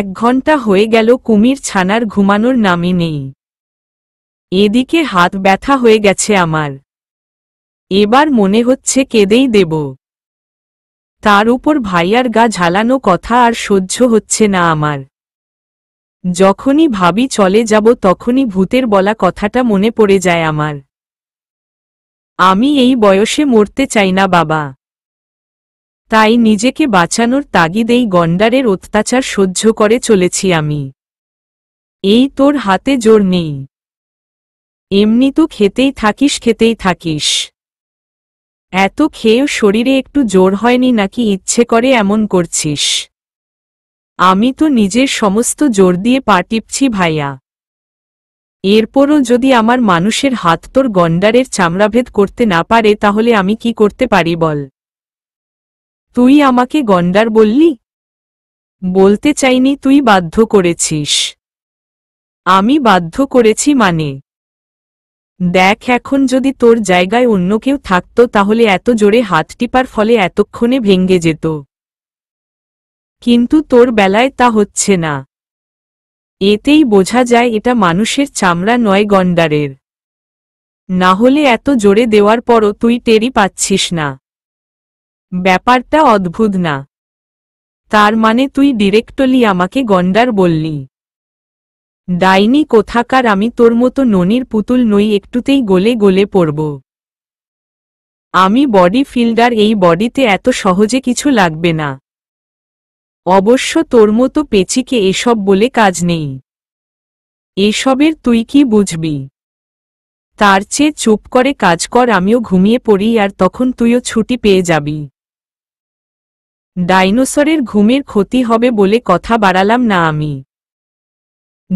এক ঘন্টা হয়ে গেল কুমির ছানার ঘুমানোর নামে নেই এদিকে হাত ব্যথা হয়ে গেছে আমার এবার মনে হচ্ছে কেঁদেই দেব তার উপর ভাইয়ার গা ঝালানো কথা আর সহ্য হচ্ছে না আমার যখনই ভাবি চলে যাব তখনই ভূতের বলা কথাটা মনে পড়ে যায় আমার আমি এই বয়সে মরতে চাই না বাবা তাই নিজেকে বাঁচানোর তাগিদেই গন্ডারের অত্যাচার সহ্য করে চলেছি আমি এই তোর হাতে জোর নেই এমনি তো খেতেই থাকিস খেতেই থাকিস এত খেয়েও শরীরে একটু জোর হয়নি নাকি ইচ্ছে করে এমন করছিস আমি তো নিজের সমস্ত জোর দিয়ে পা টিপছি ভাইয়া এরপরও যদি আমার মানুষের হাত তোর গন্ডারের চামড়াভেদ করতে না পারে তাহলে আমি কি করতে পারি বল তুই আমাকে গন্ডার বললি বলতে চাইনি তুই বাধ্য করেছিস আমি বাধ্য করেছি মানে দেখ এখন যদি তোর জায়গায় অন্য কেউ থাকত তাহলে এত জোরে হাত টিপার ফলে এতক্ষণে ভেঙ্গে যেত কিন্তু তোর বেলায় তা হচ্ছে না এতেই বোঝা যায় এটা মানুষের চামড়া নয় গন্ডারের না হলে এত জোরে দেওয়ার পরও তুই টেরি পাচ্ছিস না ব্যাপারটা অদ্ভুত না তার মানে তুই ডিরেক্টলি আমাকে গন্ডার বললি ডাইনি কোথাকার আমি তোর মতো ননির পুতুল নই একটুতেই গলে গলে পড়ব আমি বডি ফিল্ডার এই বডিতে এত সহজে কিছু লাগবে না অবশ্য তোর মতো পেচিকে এসব বলে কাজ নেই এসবের তুই কি বুঝবি তার চেয়ে চুপ করে কাজ কর আমিও ঘুমিয়ে পড়ি আর তখন তুইও ছুটি পেয়ে যাবি ডাইনোসরের ঘুমের ক্ষতি হবে বলে কথা বাড়ালাম না আমি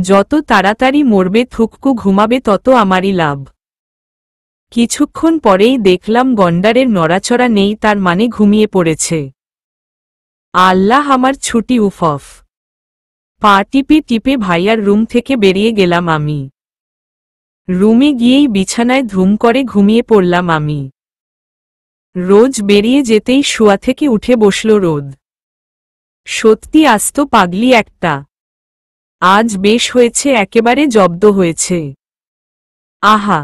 যত তাড়াতাড়ি মরবে থুককু ঘুমাবে তত আমারই লাভ কিছুক্ষণ পরেই দেখলাম গন্ডারের নড়াচড়া নেই তার মানে ঘুমিয়ে পড়েছে আল্লাহ আমার ছুটি উফফ পা টিপে টিপে ভাইয়ার রুম থেকে বেরিয়ে গেলাম আমি রুমে গিয়েই বিছানায় ধুম করে ঘুমিয়ে পড়লাম আমি রোজ বেরিয়ে যেতেই শোয়া থেকে উঠে বসল রোদ সত্যি আস্ত পাগলি একটা আজ বেশ হয়েছে একেবারে জব্দ হয়েছে আহা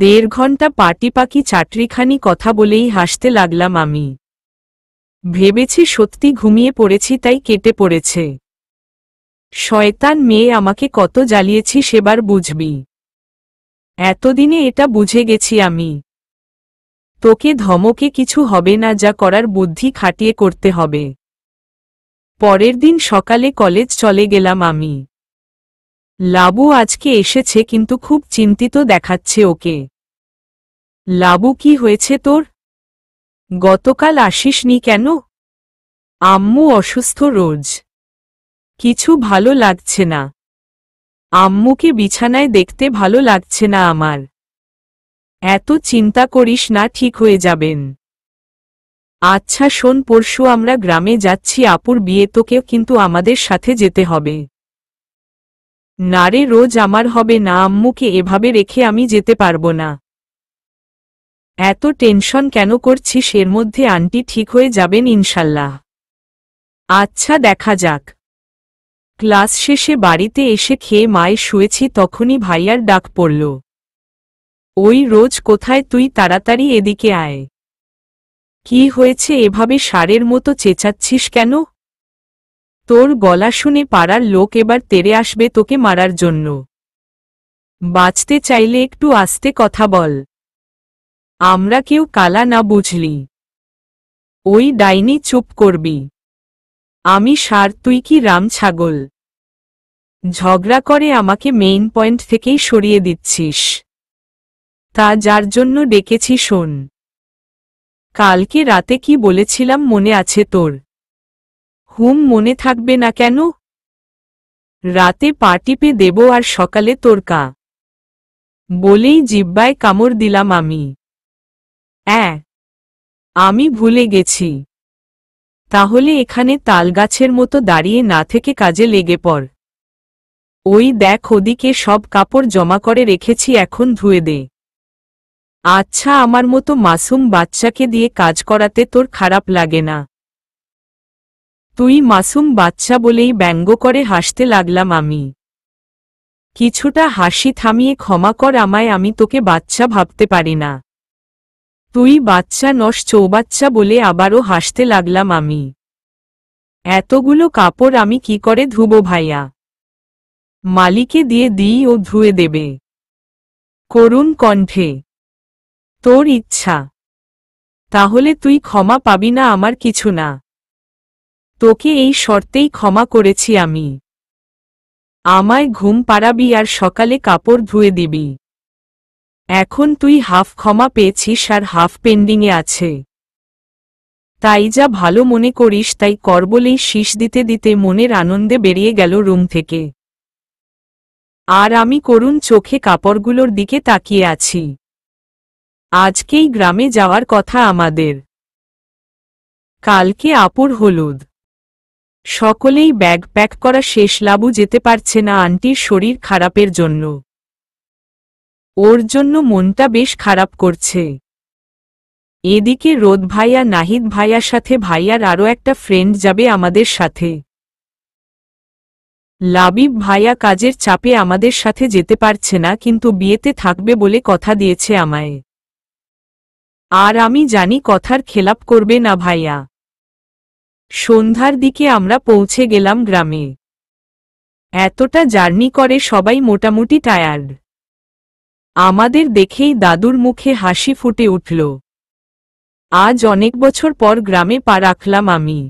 দেড় ঘন্টা পাটি পাকি চাটরিখানি কথা বলেই হাসতে লাগলাম আমি ভেবেছি সত্যি ঘুমিয়ে পড়েছি তাই কেটে পড়েছে শয়তান মেয়ে আমাকে কত জ্বালিয়েছি সেবার বুঝবি এতদিনে এটা বুঝে গেছি আমি তোকে ধমকে কিছু হবে না যা করার বুদ্ধি খাটিয়ে করতে হবে পরের দিন সকালে কলেজ চলে গেলাম আমি লাবু আজকে এসেছে কিন্তু খুব চিন্তিত দেখাচ্ছে ওকে লাবু কি হয়েছে তোর গতকাল আসিসনি কেন আম্মু অসুস্থ রোজ কিছু ভালো লাগছে না আম্মুকে বিছানায় দেখতে ভালো লাগছে না আমার এত চিন্তা করিস না ঠিক হয়ে যাবেন আচ্ছা শোন পরশু আমরা গ্রামে যাচ্ছি আপুর বিয়ে তোকেও কিন্তু আমাদের সাথে যেতে হবে না রে রোজ আমার হবে না আম্মুকে এভাবে রেখে আমি যেতে পারবো না এত টেনশন কেন করছিস এর মধ্যে আন্টি ঠিক হয়ে যাবেন ইনশাল্লাহ আচ্ছা দেখা যাক ক্লাস শেষে বাড়িতে এসে খেয়ে মায়ে শুয়েছি তখনই ভাইয়ার ডাক পড়ল ওই রোজ কোথায় তুই তাড়াতাড়ি এদিকে আয় কি হয়েছে এভাবে সারের মতো চেঁচাচ্ছিস কেন তোর গলা শুনে পাড়ার লোক এবার তেরে আসবে তোকে মারার জন্য বাঁচতে চাইলে একটু আস্তে কথা বল আমরা কেউ কালা না বুঝলি ওই ডাইনি চুপ করবি আমি সার তুই কি রাম ছাগল ঝগড়া করে আমাকে মেইন পয়েন্ট থেকেই সরিয়ে দিচ্ছিস তা যার জন্য ডেকেছি শোন কালকে রাতে কি বলেছিলাম মনে আছে তোর হুম মনে থাকবে না কেন রাতে পা পে দেব আর সকালে তোর কা বলেই জিব্বায় কামড় দিলাম আমি অ্যাঁ আমি ভুলে গেছি তাহলে এখানে তালগাছের মতো দাঁড়িয়ে না থেকে কাজে লেগে পড় ওই দেখ ওদিকে সব কাপড় জমা করে রেখেছি এখন ধুয়ে দে আচ্ছা আমার মতো মাসুম বাচ্চাকে দিয়ে কাজ করাতে তোর খারাপ লাগে না তুই মাসুম বাচ্চা বলেই ব্যঙ্গ করে হাসতে লাগলাম আমি কিছুটা হাসি থামিয়ে ক্ষমা কর আমায় আমি তোকে বাচ্চা ভাবতে পারি না তুই বাচ্চা নস চৌবাচ্চা বলে আবারও হাসতে লাগলাম আমি এতগুলো কাপড় আমি কি করে ধুব ভাইয়া মালিকে দিয়ে দিই ও ধুয়ে দেবে করুণ কণ্ঠে তোর ইচ্ছা তাহলে তুই ক্ষমা পাবি না আমার কিছু না তোকে এই শর্তেই ক্ষমা করেছি আমি আমায় ঘুম পাড়াবি আর সকালে কাপড় ধুয়ে দিবি এখন তুই হাফ ক্ষমা পেয়েছিস আর হাফ পেন্ডিংয়ে আছে তাই যা ভালো মনে করিস তাই কর বলেই শীষ দিতে দিতে মনের আনন্দে বেরিয়ে গেল রুম থেকে আর আমি করুণ চোখে কাপড়গুলোর দিকে তাকিয়ে আছি আজকেই গ্রামে যাওয়ার কথা আমাদের কালকে আপুর হলুদ সকলেই ব্যাগ প্যাক করা শেষ লাবু যেতে পারছে না আন্টির শরীর খারাপের জন্য ওর জন্য মনটা বেশ খারাপ করছে এদিকে রোদ ভাইয়া নাহিদ ভাইয়ার সাথে ভাইয়ার আরও একটা ফ্রেন্ড যাবে আমাদের সাথে লাবিব ভাইয়া কাজের চাপে আমাদের সাথে যেতে পারছে না কিন্তু বিয়েতে থাকবে বলে কথা দিয়েছে আমায় আর আমি জানি কথার খেলাপ করবে না ভাইয়া সন্ধ্যার দিকে আমরা পৌঁছে গেলাম গ্রামে এতটা জার্নি করে সবাই মোটামুটি টায়ার্ড আমাদের দেখেই দাদুর মুখে হাসি ফুটে উঠল আজ অনেক বছর পর গ্রামে পা রাখলাম আমি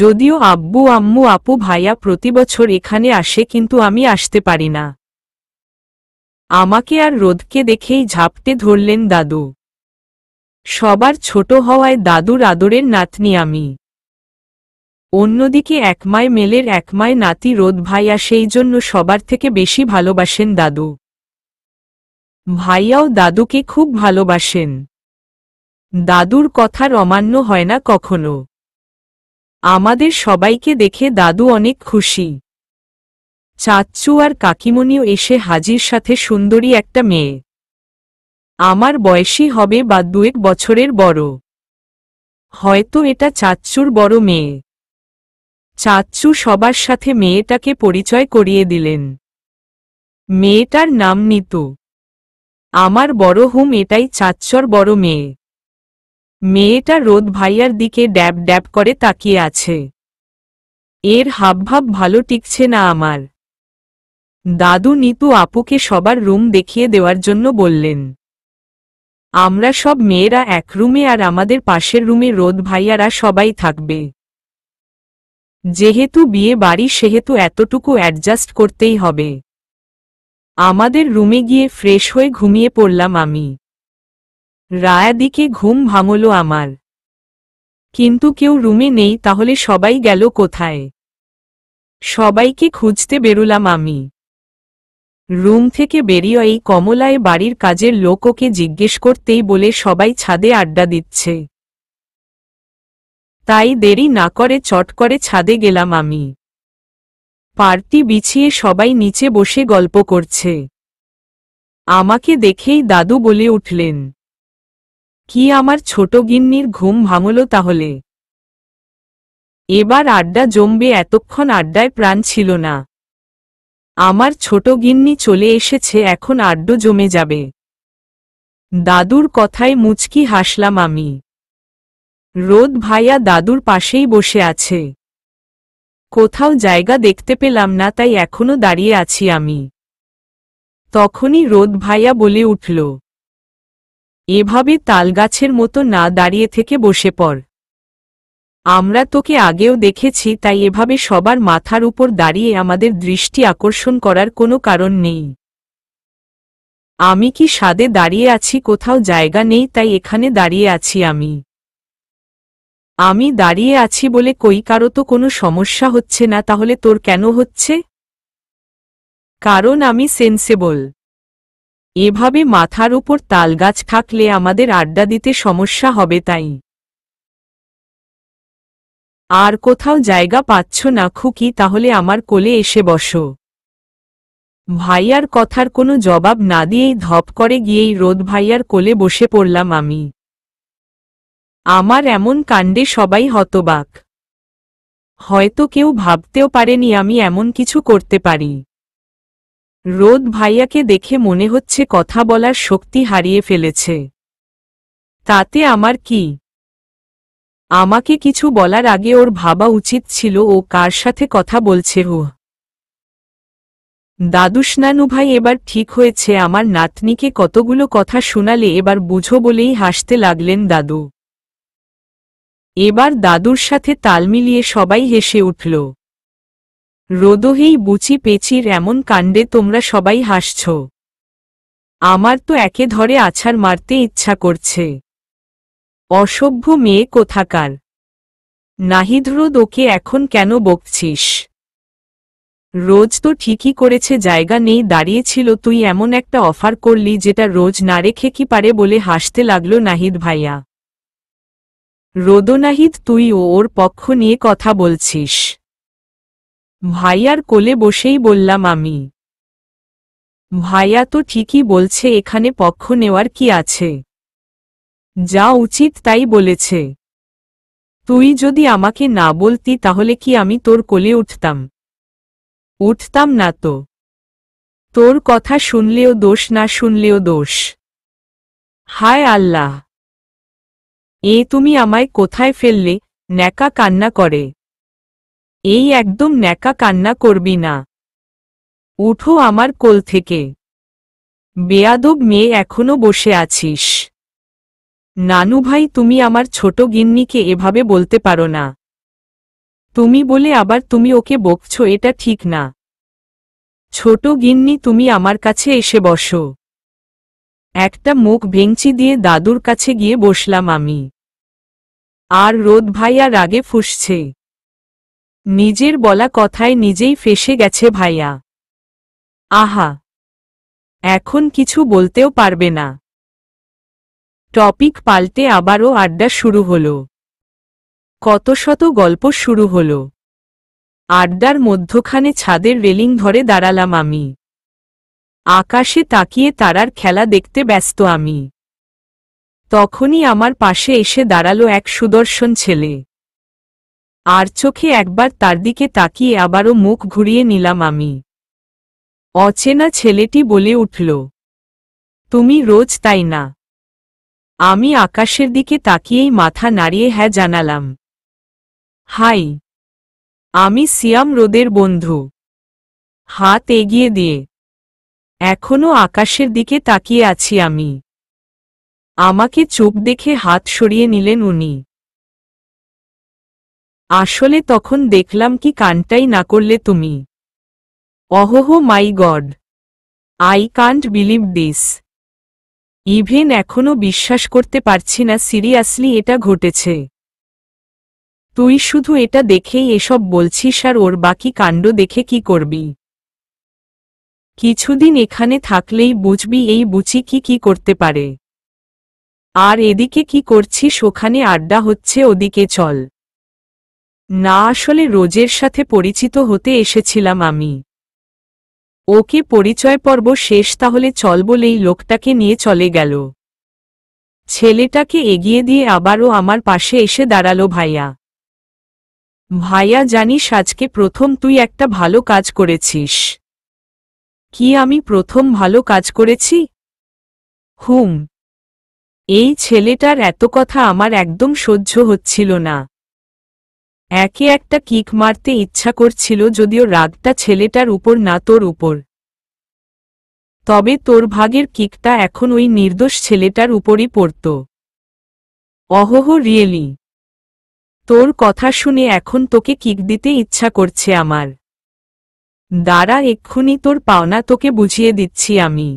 যদিও আব্বু আম্মু আপু ভাইয়া প্রতি বছর এখানে আসে কিন্তু আমি আসতে পারি না আমাকে আর রোদকে দেখেই ঝাপটে ধরলেন দাদু সবার ছোট হওয়ায় দাদুর আদরের নাতনি আমি অন্যদিকে একমায় মেলের একমায় নাতি রোদ ভাইয়া সেই জন্য সবার থেকে বেশি ভালোবাসেন দাদু ভাইয়াও দাদুকে খুব ভালোবাসেন দাদুর কথার অমান্য হয় না কখনো আমাদের সবাইকে দেখে দাদু অনেক খুশি চাচ্চু আর কাকিমণিও এসে হাজির সাথে সুন্দরী একটা মেয়ে আমার বয়সী হবে বা দুয়েক বছরের বড় হয়তো এটা চাচ্চুর বড় মেয়ে চাচ্চু সবার সাথে মেয়েটাকে পরিচয় করিয়ে দিলেন মেয়েটার নাম নিতু আমার বড় হুম এটাই চাচ্চর বড় মেয়ে মেয়েটা রোদ ভাইয়ার দিকে ড্যাব ড্যাব করে তাকিয়ে আছে এর হাবভাব ভালো টিকছে না আমার দাদু নিতু আপুকে সবার রুম দেখিয়ে দেওয়ার জন্য বললেন আমরা সব মেয়েরা এক রুমে আর আমাদের পাশের রুমে রোদ ভাইয়ারা সবাই থাকবে যেহেতু বিয়ে বাড়ি সেহেতু এতটুকু অ্যাডজাস্ট করতেই হবে আমাদের রুমে গিয়ে ফ্রেশ হয়ে ঘুমিয়ে পড়লাম আমি রায়াদিকে ঘুম ভাঙল আমার কিন্তু কেউ রুমে নেই তাহলে সবাই গেল কোথায় সবাইকে খুঁজতে বেরোলাম আমি রুম থেকে বেরিয়েই কমলায় বাড়ির কাজের লোককে জিজ্ঞেস করতেই বলে সবাই ছাদে আড্ডা দিচ্ছে তাই দেরি না করে চট করে ছাদে গেলাম আমি পার্টি বিছিয়ে সবাই নিচে বসে গল্প করছে আমাকে দেখেই দাদু বলে উঠলেন কি আমার ছোট গিন্নির ঘুম ভাঙল তাহলে এবার আড্ডা জমবে এতক্ষণ আড্ডায় প্রাণ ছিল না আমার ছোট গিন্নি চলে এসেছে এখন আড্ড জমে যাবে দাদুর কথায় মুচকি হাসলাম আমি রোদ ভাইয়া দাদুর পাশেই বসে আছে কোথাও জায়গা দেখতে পেলাম না তাই এখনো দাঁড়িয়ে আছি আমি তখনই রোদ ভাইয়া বলে উঠল এভাবে তালগাছের মতো না দাঁড়িয়ে থেকে বসে পড় আমরা তোকে আগেও দেখেছি তাই এভাবে সবার মাথার উপর দাঁড়িয়ে আমাদের দৃষ্টি আকর্ষণ করার কোনো কারণ নেই আমি কি স্বাদে দাঁড়িয়ে আছি কোথাও জায়গা নেই তাই এখানে দাঁড়িয়ে আছি আমি আমি দাঁড়িয়ে আছি বলে কই কারো তো কোনো সমস্যা হচ্ছে না তাহলে তোর কেন হচ্ছে কারণ আমি সেন্সেবল এভাবে মাথার উপর তালগাছ থাকলে আমাদের আড্ডা দিতে সমস্যা হবে তাই আর কোথাও জায়গা পাচ্ছ না খুকি তাহলে আমার কোলে এসে বসো ভাইয়ার কথার কোনো জবাব না দিয়েই ধপ করে গিয়েই রোদ ভাইয়ার কোলে বসে পড়লাম আমি আমার এমন কাণ্ডে সবাই হতবাক হয়তো কেউ ভাবতেও পারেনি আমি এমন কিছু করতে পারি রোদ ভাইয়াকে দেখে মনে হচ্ছে কথা বলার শক্তি হারিয়ে ফেলেছে তাতে আমার কি আমাকে কিছু বলার আগে ওর ভাবা উচিত ছিল ও কার সাথে কথা বলছে হু দাদুস্নানু ভাই এবার ঠিক হয়েছে আমার নাতনিকে কতগুলো কথা শোনালে এবার বুঝো বলেই হাসতে লাগলেন দাদু এবার দাদুর সাথে তাল মিলিয়ে সবাই হেসে উঠল রোদহেই বুচি পেচির এমন কাণ্ডে তোমরা সবাই হাসছ আমার তো একে ধরে আছার মারতে ইচ্ছা করছে অসভ্য মেয়ে কোথাকার রোদ ওকে এখন কেন বকছিস রোজ তো ঠিকই করেছে জায়গা নেই দাঁড়িয়েছিল তুই এমন একটা অফার করলি যেটা রোজ না রেখে কি পারে বলে হাসতে লাগলো নাহিদ ভাইয়া রোদনাহিদ তুই ও ওর পক্ষ নিয়ে কথা বলছিস ভাইয়ার কোলে বসেই বললাম আমি ভাইয়া তো ঠিকই বলছে এখানে পক্ষ নেওয়ার কি আছে যা উচিত তাই বলেছে তুই যদি আমাকে না বলতি তাহলে কি আমি তোর কোলে উঠতাম উঠতাম না তো তোর কথা শুনলেও দোষ না শুনলেও দোষ হায় আল্লাহ এ তুমি আমায় কোথায় ফেললে ন্যাকা কান্না করে এই একদম ন্যাকা কান্না করবি না উঠো আমার কোল থেকে বেয়াদব মেয়ে এখনো বসে আছিস নানু ভাই তুমি আমার ছোট গিন্নিকে এভাবে বলতে পারো না তুমি বলে আবার তুমি ওকে বকছ এটা ঠিক না ছোট গিন্নি তুমি আমার কাছে এসে বসো একটা মুখ ভেঙচি দিয়ে দাদুর কাছে গিয়ে বসলাম আমি আর রোদ ভাইয়া রাগে ফুসছে নিজের বলা কথায় নিজেই ফেসে গেছে ভাইয়া আহা এখন কিছু বলতেও পারবে না টপিক পাল্টে আবারও আড্ডা শুরু হল কত শত গল্প শুরু হল আড্ডার মধ্যখানে ছাদের রেলিং ধরে দাঁড়ালাম আমি আকাশে তাকিয়ে তারার খেলা দেখতে ব্যস্ত আমি তখনই আমার পাশে এসে দাঁড়ালো এক সুদর্শন ছেলে আর চোখে একবার তার দিকে তাকিয়ে আবারও মুখ ঘুরিয়ে নিলাম আমি অচেনা ছেলেটি বলে উঠল তুমি রোজ তাই না আমি আকাশের দিকে তাকিয়েই মাথা নাড়িয়ে হ্যাঁ জানালাম হাই আমি সিয়াম রোদের বন্ধু হাত এগিয়ে দিয়ে এখনও আকাশের দিকে তাকিয়ে আছি আমি আমাকে চোখ দেখে হাত সরিয়ে নিলেন উনি আসলে তখন দেখলাম কি কানটাই না করলে তুমি oh my god I can't believe this even এখনও বিশ্বাস করতে পারছি না সিরিয়াসলি এটা ঘটেছে তুই শুধু এটা দেখেই এসব বলছিস আর ওর বাকি কাণ্ড দেখে কি করবি কিছুদিন এখানে থাকলেই বুঝবি এই বুচি কি কি করতে পারে আর এদিকে কি করছিস ওখানে আড্ডা হচ্ছে ওদিকে চল না আসলে রোজের সাথে পরিচিত হতে এসেছিলাম আমি ওকে পরিচয় পর্ব শেষ তাহলে চল বলেই লোকটাকে নিয়ে চলে গেল ছেলেটাকে এগিয়ে দিয়ে আবারও আমার পাশে এসে দাঁড়ালো ভাইয়া ভাইয়া জানিস আজকে প্রথম তুই একটা ভালো কাজ করেছিস কি আমি প্রথম ভালো কাজ করেছি হুম এই ছেলেটার এত কথা আমার একদম সহ্য হচ্ছিল না একে একটা কিক মারতে ইচ্ছা করছিল যদিও রাগটা ছেলেটার উপর না তোর উপর তবে তোর ভাগের কিকটা এখন ওই নির্দোষ ছেলেটার উপরই পড়ত অহহ রিয়েলি তোর কথা শুনে এখন তোকে কিক দিতে ইচ্ছা করছে আমার দাঁড়া এক্ষুনি তোর পাওনা তোকে বুঝিয়ে দিচ্ছি আমি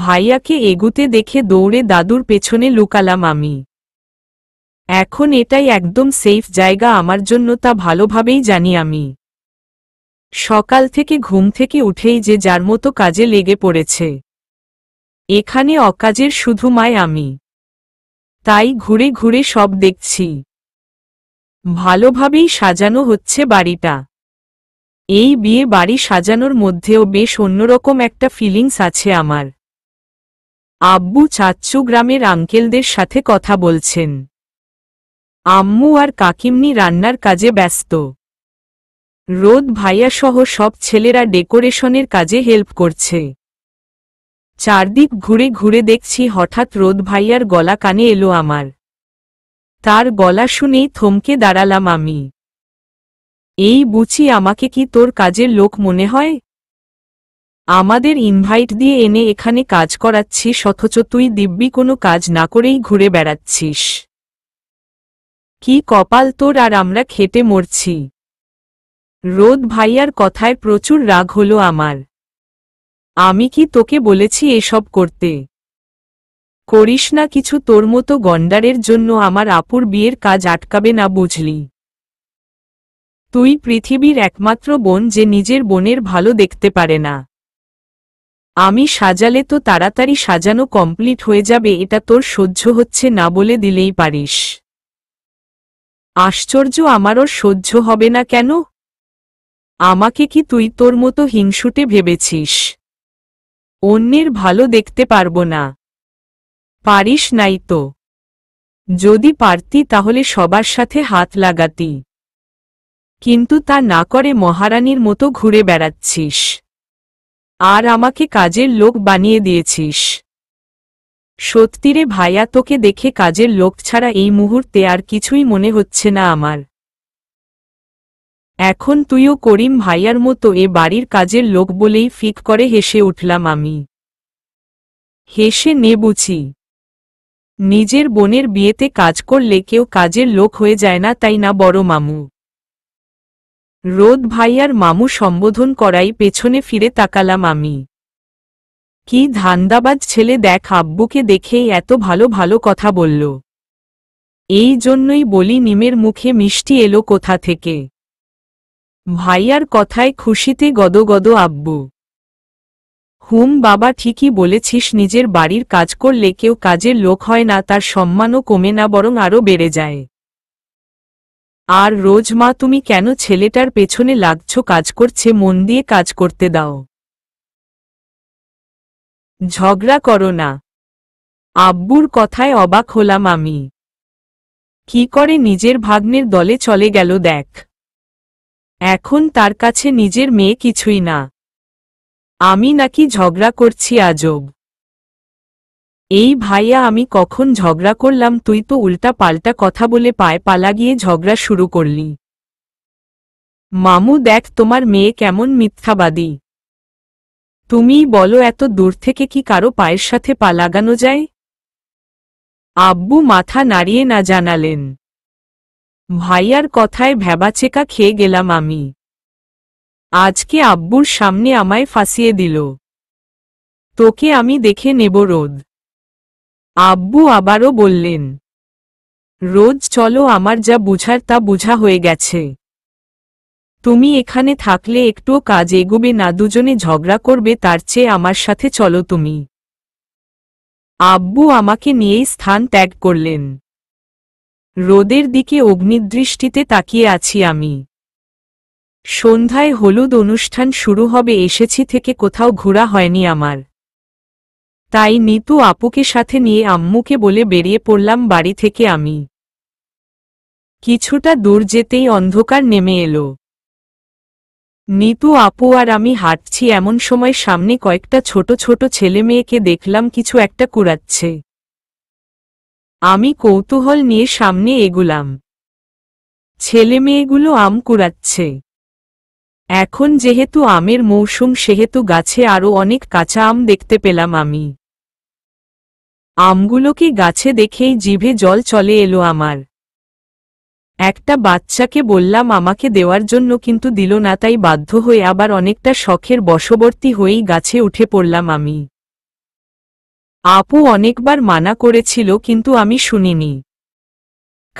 ভাইয়াকে এগুতে দেখে দৌড়ে দাদুর পেছনে লুকালাম আমি এখন এটাই একদম সেফ জায়গা আমার জন্য তা ভালোভাবেই জানি আমি সকাল থেকে ঘুম থেকে উঠেই যে যার মতো কাজে লেগে পড়েছে এখানে অকাজের শুধু মায় আমি তাই ঘুরে ঘুরে সব দেখছি ভালোভাবেই সাজানো হচ্ছে বাড়িটা এই বিয়ে বাড়ি সাজানোর মধ্যেও বেশ অন্যরকম একটা ফিলিংস আছে আমার আব্বু চাচ্চু গ্রামের আঙ্কেলদের সাথে কথা বলছেন আম্মু আর কাকিমনি রান্নার কাজে ব্যস্ত রোদ ভাইয়াসহ সব ছেলেরা ডেকোরেশনের কাজে হেল্প করছে চারদিক ঘুরে ঘুরে দেখছি হঠাৎ রোদ ভাইয়ার গলা কানে এলো আমার তার গলা শুনেই থমকে দাঁড়ালাম আমি এই বুচি আমাকে কি তোর কাজের লোক মনে হয় আমাদের ইনভাইট দিয়ে এনে এখানে কাজ করাচ্ছিস অথচ তুই দিব্যি কোনো কাজ না করেই ঘুরে বেড়াচ্ছিস কি কপাল তোর আর আমরা খেটে মরছি রোদ ভাইয়ার কথায় প্রচুর রাগ হলো আমার আমি কি তোকে বলেছি এসব করতে করিস না কিছু তোর মতো গন্ডারের জন্য আমার আপুর বিয়ের কাজ আটকাবে না বুঝলি তুই পৃথিবীর একমাত্র বোন যে নিজের বোনের ভালো দেখতে পারে না আমি সাজালে তো তাড়াতাড়ি সাজানো কমপ্লিট হয়ে যাবে এটা তোর সহ্য হচ্ছে না বলে দিলেই পারিস আশ্চর্য আমারও সহ্য হবে না কেন আমাকে কি তুই তোর মতো হিংসুটে ভেবেছিস অন্যের ভালো দেখতে পারব না পারিস নাই তো যদি পারতি তাহলে সবার সাথে হাত লাগাতি কিন্তু তা না করে মহারানীর মতো ঘুরে বেড়াচ্ছিস আর আমাকে কাজের লোক বানিয়ে দিয়েছিস সত্যিরে ভাইয়া তোকে দেখে কাজের লোক ছাড়া এই মুহূর্তে আর কিছুই মনে হচ্ছে না আমার এখন তুইও করিম ভাইয়ার মতো এ বাড়ির কাজের লোক বলেই ফিক করে হেসে উঠলাম আমি হেসে নে বুঝি নিজের বোনের বিয়েতে কাজ করলে কেউ কাজের লোক হয়ে যায় না তাই না বড় মামু রোদ ভাইয়ার মামু সম্বোধন করাই পেছনে ফিরে তাকালাম আমি কি ধান্দাবাজ ছেলে দেখ আব্বুকে দেখেই এত ভালো ভালো কথা বলল এই জন্যই বলি নিমের মুখে মিষ্টি এলো কোথা থেকে ভাইয়ার কথায় খুশিতে গদগদ আব্বু হুম বাবা ঠিকই বলেছিস নিজের বাড়ির কাজ করলে কেউ কাজের লোক হয় না তার সম্মানও কমে না বরং আরও বেড়ে যায় আর রোজ মা তুমি কেন ছেলেটার পেছনে লাগছ কাজ করছে মন দিয়ে কাজ করতে দাও ঝগড়া করো না আব্বুর কথায় অবাক হলাম আমি কি করে নিজের ভাগ্নের দলে চলে গেল দেখ এখন তার কাছে নিজের মেয়ে কিছুই না আমি নাকি ঝগড়া করছি আজব এই ভাইয়া আমি কখন ঝগড়া করলাম তুই তো উল্টা পাল্টা কথা বলে পায় পালা গিয়ে ঝগড়া শুরু করলি মামু দেখ তোমার মেয়ে কেমন মিথ্যাবাদী তুমিই বলো এত দূর থেকে কি কারো পায়ের সাথে পা লাগানো যায় আব্বু মাথা নাড়িয়ে না জানালেন ভাইয়ার কথায় ভ্যাবাচেকা খেয়ে গেলাম আমি আজকে আব্বুর সামনে আমায় ফাঁসিয়ে দিল তোকে আমি দেখে নেব রোদ আব্বু আবারও বললেন রোজ চলো আমার যা বুঝার তা বুঝা হয়ে গেছে তুমি এখানে থাকলে একটুও কাজ এগোবে না দুজনে ঝগড়া করবে তার চেয়ে আমার সাথে চলো তুমি আব্বু আমাকে নিয়েই স্থান ত্যাগ করলেন রোদের দিকে অগ্নিদৃষ্টিতে তাকিয়ে আছি আমি সন্ধ্যায় হলুদ অনুষ্ঠান শুরু হবে এসেছি থেকে কোথাও ঘোরা হয়নি আমার তাই নিতু আপুকে সাথে নিয়ে আম্মুকে বলে বেরিয়ে পড়লাম বাড়ি থেকে আমি কিছুটা দূর যেতেই অন্ধকার নেমে এলো নিতু আপু আর আমি হাঁটছি এমন সময় সামনে কয়েকটা ছোট ছোট ছেলে মেয়েকে দেখলাম কিছু একটা কুড়াচ্ছে আমি কৌতূহল নিয়ে সামনে এগুলাম ছেলে মেয়েগুলো আম কুড়াচ্ছে এখন যেহেতু আমের মৌসুম সেহেতু গাছে আরও অনেক কাঁচা আম দেখতে পেলাম আমি আমগুলোকে গাছে দেখেই জিভে জল চলে এলো আমার একটা বাচ্চাকে বললাম আমাকে দেওয়ার জন্য কিন্তু দিল না তাই বাধ্য হয়ে আবার অনেকটা শখের বশবর্তী হয়েই গাছে উঠে পড়লাম আমি আপু অনেকবার মানা করেছিল কিন্তু আমি শুনিনি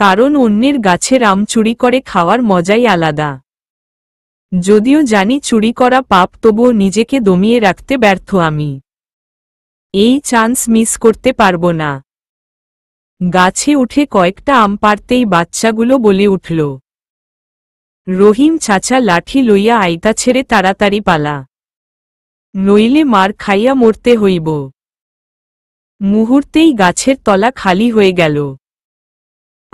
কারণ অন্যের গাছে আম চুরি করে খাওয়ার মজাই আলাদা যদিও জানি চুরি করা পাপ তবুও নিজেকে দমিয়ে রাখতে ব্যর্থ আমি এই চান্স মিস করতে পারবো না গাছে উঠে কয়েকটা আম পারতেই বাচ্চাগুলো বলে উঠল রহিম চাচা লাঠি লইয়া আইতা ছেড়ে তাড়াতাড়ি পালা নইলে মার খাইয়া মরতে হইব মুহূর্তেই গাছের তলা খালি হয়ে গেল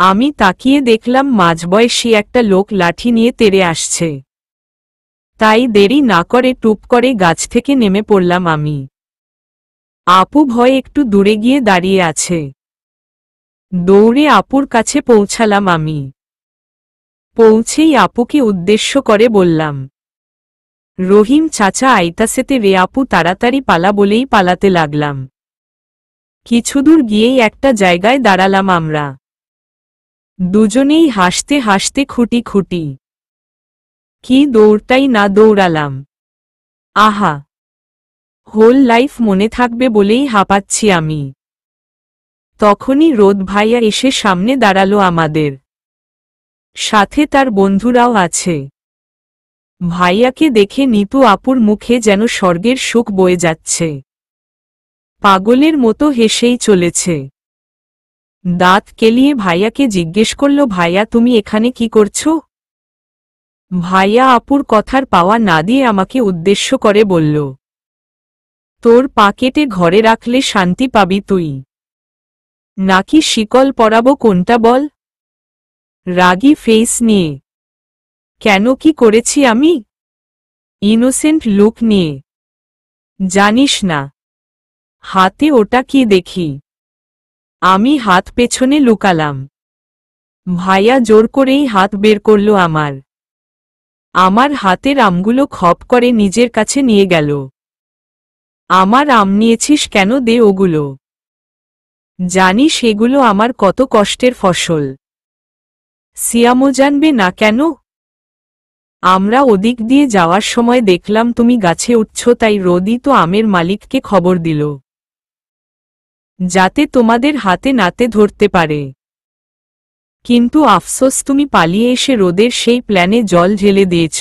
আমি তাকিয়ে দেখলাম মাঝবয়সী একটা লোক লাঠি নিয়ে তেরে আসছে তাই দেরি না করে টুপ করে গাছ থেকে নেমে পড়লাম আমি আপু ভয় একটু দূরে গিয়ে দাঁড়িয়ে আছে দৌড়ে আপুর কাছে পৌঁছালাম আমি পৌঁছেই আপুকে উদ্দেশ্য করে বললাম রহিম চাচা আইতাসেতে রে আপু তাড়াতাড়ি পালা বলেই পালাতে লাগলাম কিছুদূর গিয়েই একটা জায়গায় দাঁড়ালাম আমরা দুজনেই হাসতে হাসতে খুঁটি খুঁটি কি দৌড়টাই না দৌড়ালাম আহা হোল লাইফ মনে থাকবে বলেই হাঁপাচ্ছি আমি তখনই রোদ ভাইয়া এসে সামনে দাঁড়ালো আমাদের সাথে তার বন্ধুরাও আছে ভাইয়াকে দেখে নিতু আপুর মুখে যেন স্বর্গের সুখ বয়ে যাচ্ছে পাগলের মতো হেসেই চলেছে দাঁত কেলিয়ে ভাইয়াকে জিজ্ঞেস করল ভাইয়া তুমি এখানে কি করছো ভাইয়া আপুর কথার পাওয়া না দিয়ে আমাকে উদ্দেশ্য করে বলল তোর পাকেটে ঘরে রাখলে শান্তি পাবি তুই নাকি শিকল পরাবো কোনটা বল রাগি ফেস নিয়ে কেন কি করেছি আমি ইনোসেন্ট লুক নিয়ে জানিস না হাতে ওটা কি দেখি আমি হাত পেছনে লুকালাম ভাইয়া জোর করেই হাত বের করল আমার আমার হাতের আমগুলো খপ করে নিজের কাছে নিয়ে গেল আমার আম নিয়েছিস কেন দে ওগুলো জানি সেগুলো আমার কত কষ্টের ফসল সিয়ামও জানবে না কেন আমরা ওদিক দিয়ে যাওয়ার সময় দেখলাম তুমি গাছে উঠছ তাই রোদি তো আমের মালিককে খবর দিল যাতে তোমাদের হাতে নাতে ধরতে পারে কিন্তু আফসোস তুমি পালিয়ে এসে রোদের সেই প্ল্যানে জল ঢেলে দিয়েছ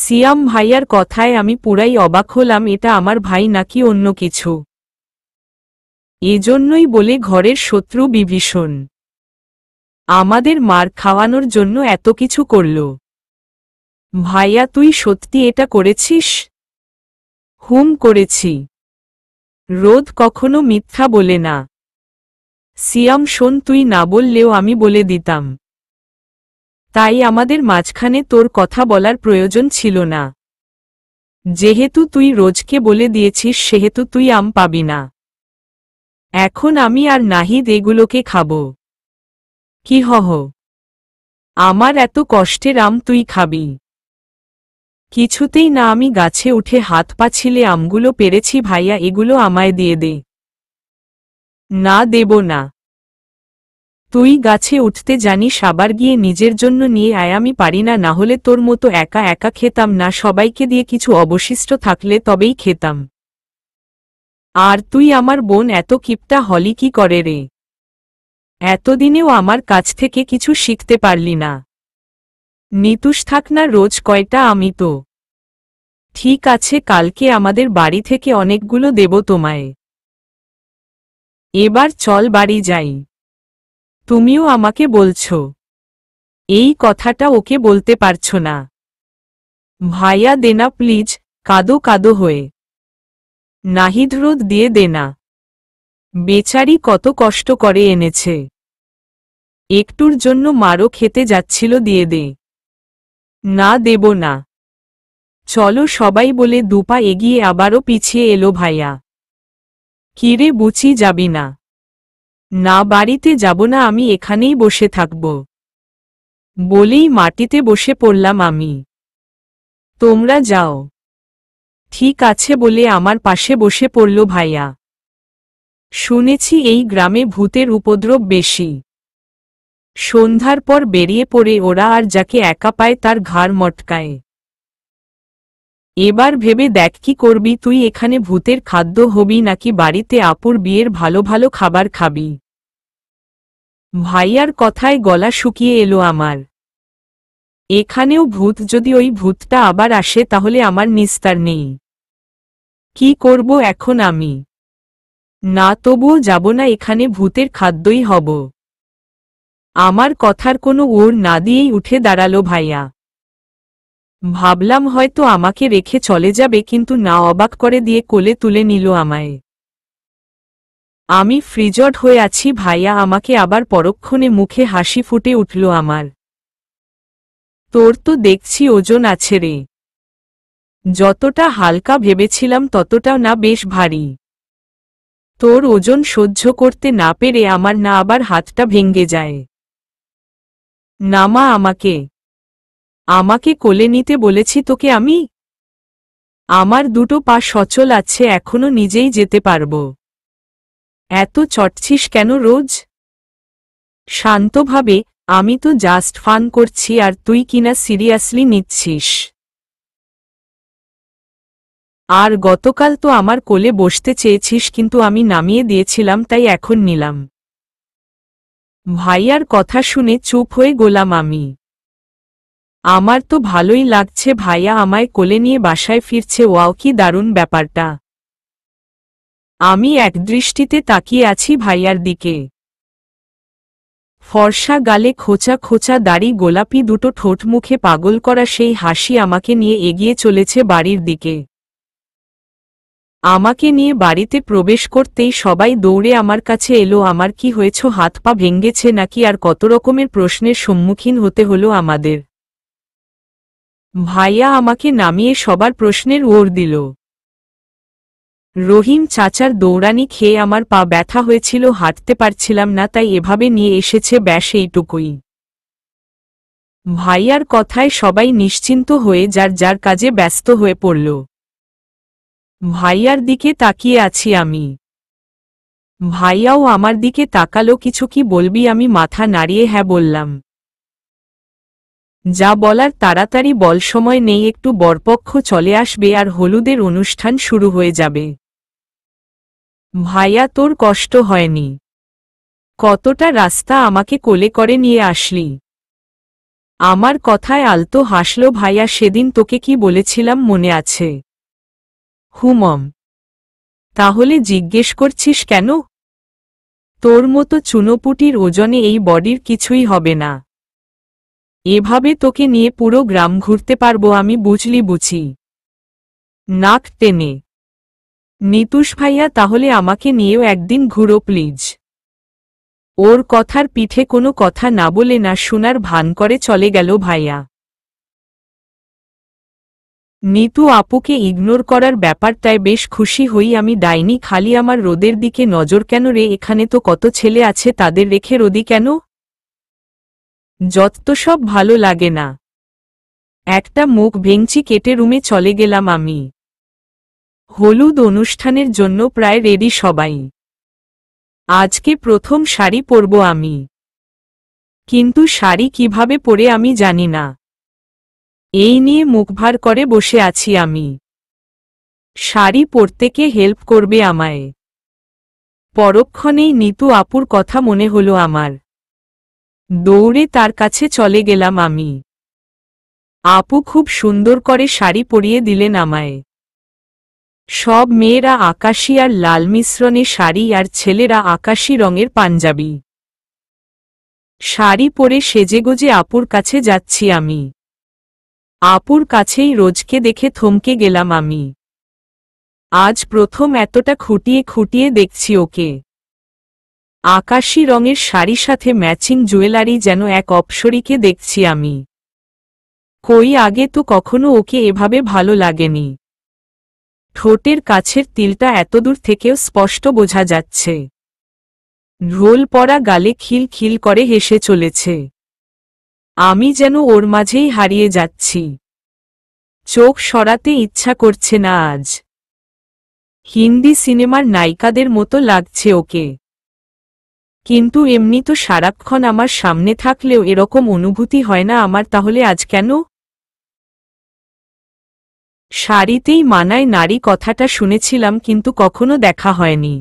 সিয়াম ভাইয়ার কথায় আমি পুরাই অবাক হলাম এটা আমার ভাই নাকি অন্য কিছু এজন্যই বলে ঘরের শত্রু বিভীষণ আমাদের মার খাওয়ানোর জন্য এত কিছু করল ভাইয়া তুই সত্যি এটা করেছিস হুম করেছি রোদ কখনো মিথ্যা বলে না সিয়াম শোন তুই না বললেও আমি বলে দিতাম তাই আমাদের মাঝখানে তোর কথা বলার প্রয়োজন ছিল না যেহেতু তুই রোজকে বলে দিয়েছিস সেহেতু তুই আম পাবি না এখন আমি আর নাহিদ এগুলোকে খাব কি হহ আমার এত কষ্টের আম তুই খাবি কিছুতেই না আমি গাছে উঠে হাত পাছিলে আমগুলো পেরেছি ভাইয়া এগুলো আমায় দিয়ে দে না দেব না তুই গাছে উঠতে জানিস আবার গিয়ে নিজের জন্য নিয়ে আয় আমি পারি না না হলে তোর মতো একা একা খেতাম না সবাইকে দিয়ে কিছু অবশিষ্ট থাকলে তবেই খেতাম আর তুই আমার বোন এত কিপটা হলি কি করে রে এতদিনেও আমার কাছ থেকে কিছু শিখতে পারলি না নিতুষ থাক না রোজ কয়টা আমি তো ঠিক আছে কালকে আমাদের বাড়ি থেকে অনেকগুলো দেব তোমায় এবার চল বাড়ি যাই তুমিও আমাকে বলছ এই কথাটা ওকে বলতে পারছ না ভাইয়া দেনা প্লিজ কাদো কাদো হয়ে নাহিদ রোদ দিয়ে দে না বেচারি কত কষ্ট করে এনেছে একটুর জন্য মারও খেতে যাচ্ছিল দিয়ে দে না দেব না চলো সবাই বলে দুপা এগিয়ে আবারও পিছিয়ে এলো ভাইয়া কিরে বুচি যাবি না না বাড়িতে যাব না আমি এখানেই বসে থাকব বলেই মাটিতে বসে পড়লাম আমি তোমরা যাও ঠিক আছে বলে আমার পাশে বসে পড়ল ভাইয়া শুনেছি এই গ্রামে ভূতের উপদ্রব বেশি সন্ধ্যার পর বেরিয়ে পড়ে ওরা আর যাকে একা পায় তার ঘাড় মটকায় এবার ভেবে দেখ কি করবি তুই এখানে ভূতের খাদ্য হবি নাকি বাড়িতে আপুর বিয়ের ভালো ভালো খাবার খাবি ভাইয়ার কথায় গলা শুকিয়ে এলো আমার এখানেও ভূত যদি ওই ভূতটা আবার আসে তাহলে আমার নিস্তার নেই কি করব এখন আমি না তবুও যাব না এখানে ভূতের খাদ্যই হব আমার কথার কোনো ওর না দিয়েই উঠে দাঁড়ালো ভাইয়া ভাবলাম হয়তো আমাকে রেখে চলে যাবে কিন্তু না অবাক করে দিয়ে কোলে তুলে নিল আমায় আমি ফ্রিজড হয়ে আছি ভাইয়া আমাকে আবার পরক্ষণে মুখে হাসি ফুটে উঠল আমার তোর তো দেখছি ওজন আছে রে যতটা হালকা ভেবেছিলাম ততটা না বেশ ভারী তোর ওজন সহ্য করতে না পেরে আমার না আবার হাতটা ভেঙ্গে যায় নামা আমাকে আমাকে কোলে নিতে বলেছি তোকে আমি আমার দুটো পা সচল আছে এখনো নিজেই যেতে পারব এত চটছিস কেন রোজ শান্তভাবে আমি তো জাস্ট ফান করছি আর তুই কিনা সিরিয়াসলি নিচ্ছিস আর গতকাল তো আমার কোলে বসতে চেয়েছিস কিন্তু আমি নামিয়ে দিয়েছিলাম তাই এখন নিলাম ভাইয়ার কথা শুনে চুপ হয়ে গোলাম আমি আমার তো ভালোই লাগছে ভাইয়া আমায় কোলে নিয়ে বাসায় ফিরছে ওয়াও কি দারুণ ব্যাপারটা আমি একদৃষ্টিতে তাকিয়ে আছি ভাইয়ার দিকে ফর্সা গালে খোঁচা খোঁচা দাড়ি গোলাপি দুটো ঠোঁট মুখে পাগল করা সেই হাসি আমাকে নিয়ে এগিয়ে চলেছে বাড়ির দিকে আমাকে নিয়ে বাড়িতে প্রবেশ করতেই সবাই দৌড়ে আমার কাছে এলো আমার কি হয়েছ হাত পা ভেঙ্গেছে নাকি আর কত রকমের প্রশ্নের সম্মুখীন হতে হলো আমাদের ভাইয়া আমাকে নামিয়ে সবার প্রশ্নের ওর দিল রহিম চাচার দৌড়ানি খেয়ে আমার পা ব্যথা হয়েছিল হাঁটতে পারছিলাম না তাই এভাবে নিয়ে এসেছে ব্যাস এইটুকুই ভাইয়ার কথায় সবাই নিশ্চিন্ত হয়ে যার যার কাজে ব্যস্ত হয়ে পড়ল ভাইয়ার দিকে তাকিয়ে আছি আমি ভাইয়াও আমার দিকে তাকালো কিছু কি বলবি আমি মাথা নাড়িয়ে হ্যাঁ বললাম যা বলার তাড়াতাড়ি বল সময় নেই একটু বরপক্ষ চলে আসবে আর হলুদের অনুষ্ঠান শুরু হয়ে যাবে ভাইয়া তোর কষ্ট হয়নি কতটা রাস্তা আমাকে কোলে করে নিয়ে আসলি আমার কথায় আলতো হাসল ভাইয়া সেদিন তোকে কি বলেছিলাম মনে আছে হুমম তাহলে জিজ্ঞেস করছিস কেন তোর মতো চুনোপুটির ওজনে এই বডির কিছুই হবে না এভাবে তোকে নিয়ে পুরো গ্রাম ঘুরতে পারবো আমি বুঝলি বুঝি নাক টেনে নিতুষ ভাইয়া তাহলে আমাকে নিয়েও একদিন ঘুরো প্লিজ ওর কথার পিঠে কোনো কথা না বলে না শোনার ভান করে চলে গেল ভাইয়া নিতু আপুকে ইগনোর করার ব্যাপারটায় বেশ খুশি হই আমি ডাইনি খালি আমার রোদের দিকে নজর কেন রে এখানে তো কত ছেলে আছে তাদের রেখে রোদি কেন যত্ত সব ভালো লাগে না একটা মুখ ভেঙচি কেটে রুমে চলে গেলাম আমি হলুদ অনুষ্ঠানের জন্য প্রায় রেডি সবাই আজকে প্রথম শাড়ি পরব আমি কিন্তু শাড়ি কিভাবে পরে আমি জানি না এই নিয়ে মুখভার করে বসে আছি আমি শাড়ি পরতে কে হেল্প করবে আমায় পরক্ষণেই নিতু আপুর কথা মনে হলো আমার দৌড়ে তার কাছে চলে গেলাম আমি আপু খুব সুন্দর করে শাড়ি পরিয়ে দিলেন আমায় সব মেয়েরা আকাশি আর লাল মিশ্রণে শাড়ি আর ছেলেরা আকাশি রঙের পাঞ্জাবি শাড়ি পরে সেজেগোজে আপুর কাছে যাচ্ছি আমি আপুর কাছেই রোজকে দেখে থমকে গেলাম আমি আজ প্রথম এতটা খুঁটিয়ে খুঁটিয়ে দেখছি ওকে আকাশি রঙের শাড়ি সাথে ম্যাচিং জুয়েলারি যেন এক অপসরীকে দেখছি আমি কই আগে তো কখনো ওকে এভাবে ভালো লাগেনি ঠোঁটের কাছের তিলটা এতদূর থেকেও স্পষ্ট বোঝা যাচ্ছে ঢোল পরা গালে খিল খিল করে হেসে চলেছে আমি যেন ওর মাঝেই হারিয়ে যাচ্ছি চোখ সরাতে ইচ্ছা করছে না আজ হিন্দি সিনেমার নায়িকাদের মতো লাগছে ওকে কিন্তু এমনি তো সারাক্ষণ আমার সামনে থাকলেও এরকম অনুভূতি হয় না আমার তাহলে আজ কেন শাড়িতেই মানায় নারী কথাটা শুনেছিলাম কিন্তু কখনো দেখা হয়নি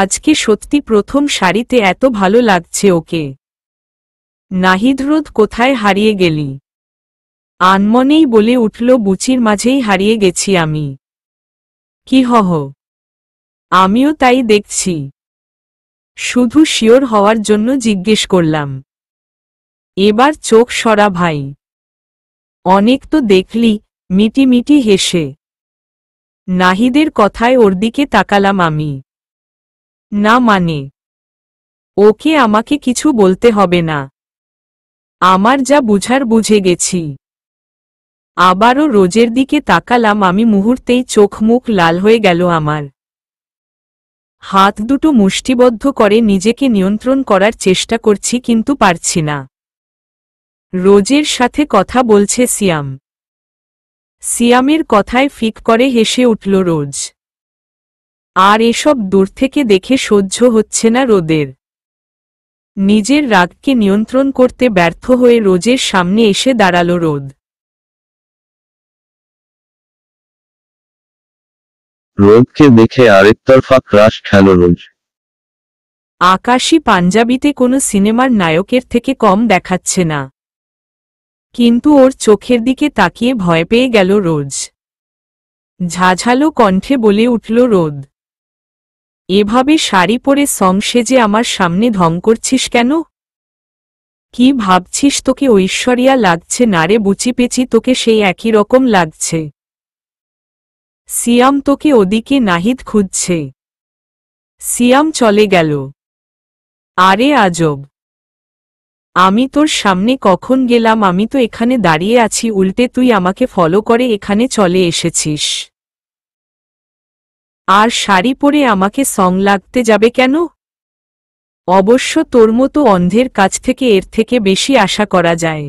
আজকে সত্যি প্রথম শাড়িতে এত ভালো লাগছে ওকে রোদ কোথায় হারিয়ে গেলি আনমনেই বলে উঠল বুচির মাঝেই হারিয়ে গেছি আমি কি হহ আমিও তাই দেখছি শুধু শিওর হওয়ার জন্য জিজ্ঞেস করলাম এবার চোখ সরা ভাই অনেক তো দেখলি মিটিমিটি হেসে নাহিদের কথায় ওর দিকে তাকালাম আমি না মানে ওকে আমাকে কিছু বলতে হবে না আমার যা বুঝার বুঝে গেছি আবারও রোজের দিকে তাকালাম আমি মুহূর্তেই চোখ মুখ লাল হয়ে গেল আমার হাত দুটো মুষ্টিবদ্ধ করে নিজেকে নিয়ন্ত্রণ করার চেষ্টা করছি কিন্তু পারছি না রোজের সাথে কথা বলছে সিয়াম সিয়ামের কথায় ফিক করে হেসে উঠল রোজ আর এসব দূর থেকে দেখে সহ্য হচ্ছে না রোদের নিজের রাগকে নিয়ন্ত্রণ করতে ব্যর্থ হয়ে রোজের সামনে এসে দাঁড়াল রোদ রোদকে দেখে আরেকতরফা ক্রাশ খেল রোজ আকাশী পাঞ্জাবিতে কোনো সিনেমার নায়কের থেকে কম দেখাচ্ছে না কিন্তু ওর চোখের দিকে তাকিয়ে ভয় পেয়ে গেল রোজ ঝাঝালো কণ্ঠে বলে উঠল রোদ এভাবে শাড়ি পরে সংসে সেজে আমার সামনে ধং করছিস কেন কি ভাবছিস তোকে ঐশ্বরিয়া লাগছে না রে বুচি পেচি তোকে সেই একই রকম লাগছে সিয়াম তোকে ওদিকে নাহিদ খুঁজছে সিয়াম চলে গেল আরে আজব আমি তোর সামনে কখন গেলাম আমি তো এখানে দাঁড়িয়ে আছি উল্টে তুই আমাকে ফলো করে এখানে চলে এসেছিস আর শাড়ি পরে আমাকে সং লাগতে যাবে কেন অবশ্য তোর মতো অন্ধের কাছ থেকে এর থেকে বেশি আশা করা যায়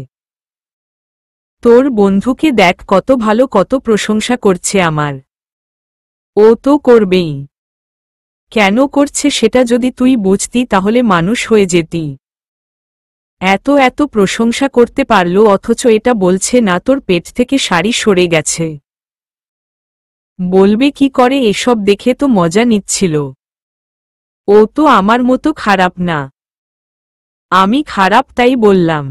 তোর বন্ধুকে দেখ কত ভালো কত প্রশংসা করছে আমার ও তো করবেই কেন করছে সেটা যদি তুই বুঝতি তাহলে মানুষ হয়ে যেতি এত এত প্রশংসা করতে পারল অথচ এটা বলছে না তোর পেট থেকে শাড়ি সরে গেছে বলবে কি করে এসব দেখে তো মজা নিচ্ছিল ও তো আমার মতো খারাপ না আমি খারাপ তাই বললাম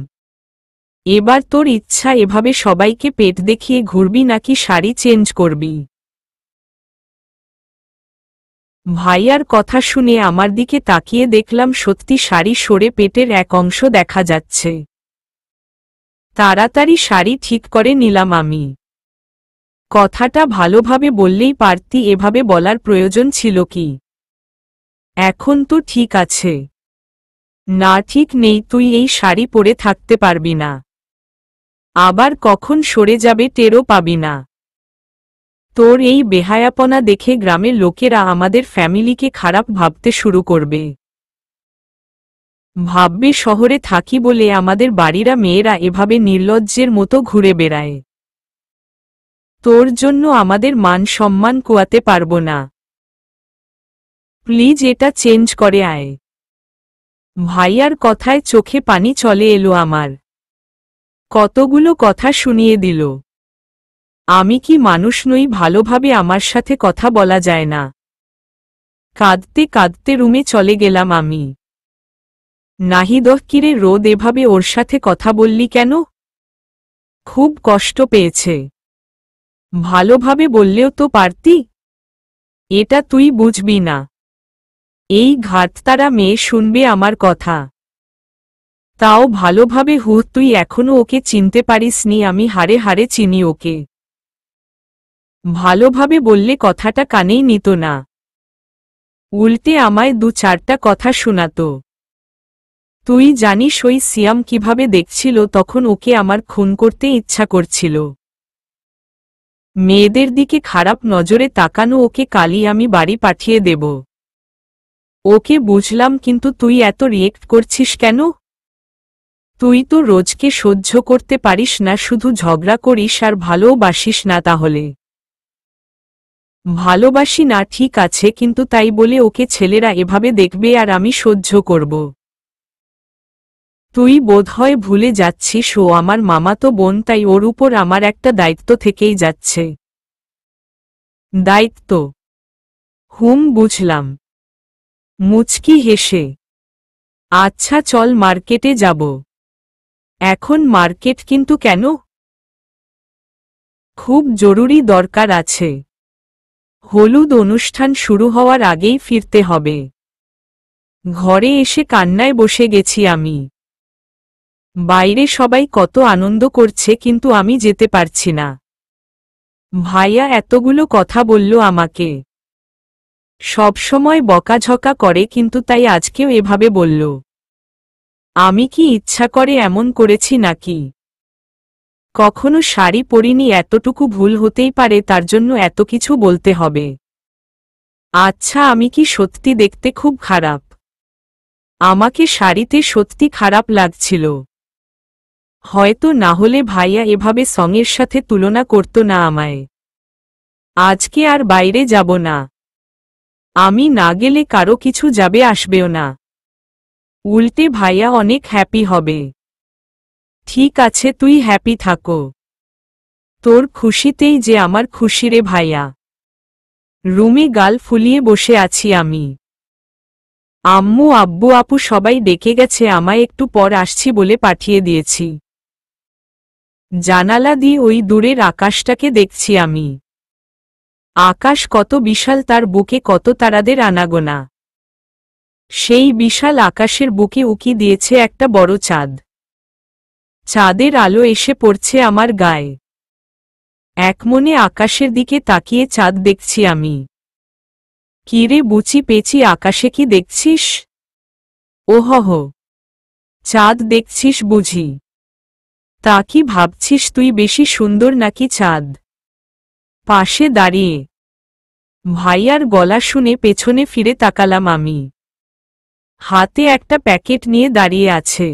এবার তোর ইচ্ছা এভাবে সবাইকে পেট দেখিয়ে ঘুরবি নাকি শাড়ি চেঞ্জ করবি ভাইয়ার কথা শুনে আমার দিকে তাকিয়ে দেখলাম সত্যি শাড়ি সরে পেটের এক অংশ দেখা যাচ্ছে তাড়াতাড়ি শাড়ি ঠিক করে নিলাম আমি কথাটা ভালোভাবে বললেই পারতি এভাবে বলার প্রয়োজন ছিল কি এখন তো ঠিক আছে না ঠিক নেই তুই এই শাড়ি পরে থাকতে পারবি না আবার কখন সরে যাবে টেরও পাবি না তোর এই বেহায়াপনা দেখে গ্রামের লোকেরা আমাদের ফ্যামিলিকে খারাপ ভাবতে শুরু করবে ভাববে শহরে থাকি বলে আমাদের বাড়িরা মেয়েরা এভাবে নির্লজ্জের মতো ঘুরে বেড়ায় তোর জন্য আমাদের মান সম্মান কোয়াতে পারব না প্লিজ এটা চেঞ্জ করে আয় ভাইয়ার কথায় চোখে পানি চলে এলো আমার কতগুলো কথা শুনিয়ে দিল আমি কি মানুষ নই ভালোভাবে আমার সাথে কথা বলা যায় না কাঁদতে কাঁদতে রুমে চলে গেলাম আমি নাহিদহ কিরে রোদ এভাবে ওর সাথে কথা বললি কেন খুব কষ্ট পেয়েছে ভালোভাবে বললেও তো পারতি এটা তুই বুঝবি না এই তারা মেয়ে শুনবে আমার কথা তাও ভালোভাবে হু তুই এখনো ওকে চিনতে পারিসনি আমি হারে হারে চিনি ওকে ভালোভাবে বললে কথাটা কানেই নিত না উল্টে আমায় দু চারটা কথা শোনাত তুই জানিস ওই সিয়াম কিভাবে দেখছিল তখন ওকে আমার খুন করতে ইচ্ছা করছিল মেয়েদের দিকে খারাপ নজরে তাকানো ওকে কালই আমি বাড়ি পাঠিয়ে দেব ওকে বুঝলাম কিন্তু তুই এত রিয়েক্ট করছিস কেন তুই তো রোজকে সহ্য করতে পারিস না শুধু ঝগড়া করিস আর ভালোবাসিস না তাহলে ভালোবাসি না ঠিক আছে কিন্তু তাই বলে ওকে ছেলেরা এভাবে দেখবে আর আমি সহ্য করব তুই বোধহয় ভুলে যাচ্ছিস ও আমার মামা তো বোন তাই ওর উপর আমার একটা দায়িত্ব থেকেই যাচ্ছে দায়িত্ব হুম বুঝলাম মুচকি হেসে আচ্ছা চল মার্কেটে যাব এখন মার্কেট কিন্তু কেন খুব জরুরি দরকার আছে হলুদ অনুষ্ঠান শুরু হওয়ার আগেই ফিরতে হবে ঘরে এসে কান্নায় বসে গেছি আমি বাইরে সবাই কত আনন্দ করছে কিন্তু আমি যেতে পারছি না ভাইয়া এতগুলো কথা বলল আমাকে সবসময় বকাঝকা করে কিন্তু তাই আজকেও এভাবে বলল আমি কি ইচ্ছা করে এমন করেছি নাকি কখনো শাড়ি পরিনি এতটুকু ভুল হতেই পারে তার জন্য এত কিছু বলতে হবে আচ্ছা আমি কি সত্যি দেখতে খুব খারাপ আমাকে শাড়িতে সত্যি খারাপ লাগছিল হয়তো না হলে ভাইয়া এভাবে সঙের সাথে তুলনা করত না আমায় আজকে আর বাইরে যাব না আমি না গেলে কারো কিছু যাবে আসবেও না উল্টে ভাইয়া অনেক হ্যাপি হবে ঠিক আছে তুই হ্যাপি থাকো তোর খুশিতেই যে আমার খুশি রে ভাইয়া রুমি গাল ফুলিয়ে বসে আছি আমি আম্মু আব্বু আপু সবাই ডেকে গেছে আমায় একটু পর আসছি বলে পাঠিয়ে দিয়েছি জানালা দিয়ে ওই দূরের আকাশটাকে দেখছি আমি আকাশ কত বিশাল তার বুকে কত তারাদের আনাগোনা সেই বিশাল আকাশের বুকে উকি দিয়েছে একটা বড় চাঁদ চাঁদের আলো এসে পড়ছে আমার গায়ে একমনে আকাশের দিকে তাকিয়ে চাঁদ দেখছি আমি কিরে বুচি পেচি আকাশে কি দেখছিস ওহহ চাঁদ দেখছিস বুঝি তা কি ভাবছিস তুই বেশি সুন্দর নাকি চাঁদ পাশে দাঁড়িয়ে ভাইয়ার গলা শুনে পেছনে ফিরে তাকালাম আমি হাতে একটা প্যাকেট নিয়ে দাঁড়িয়ে আছে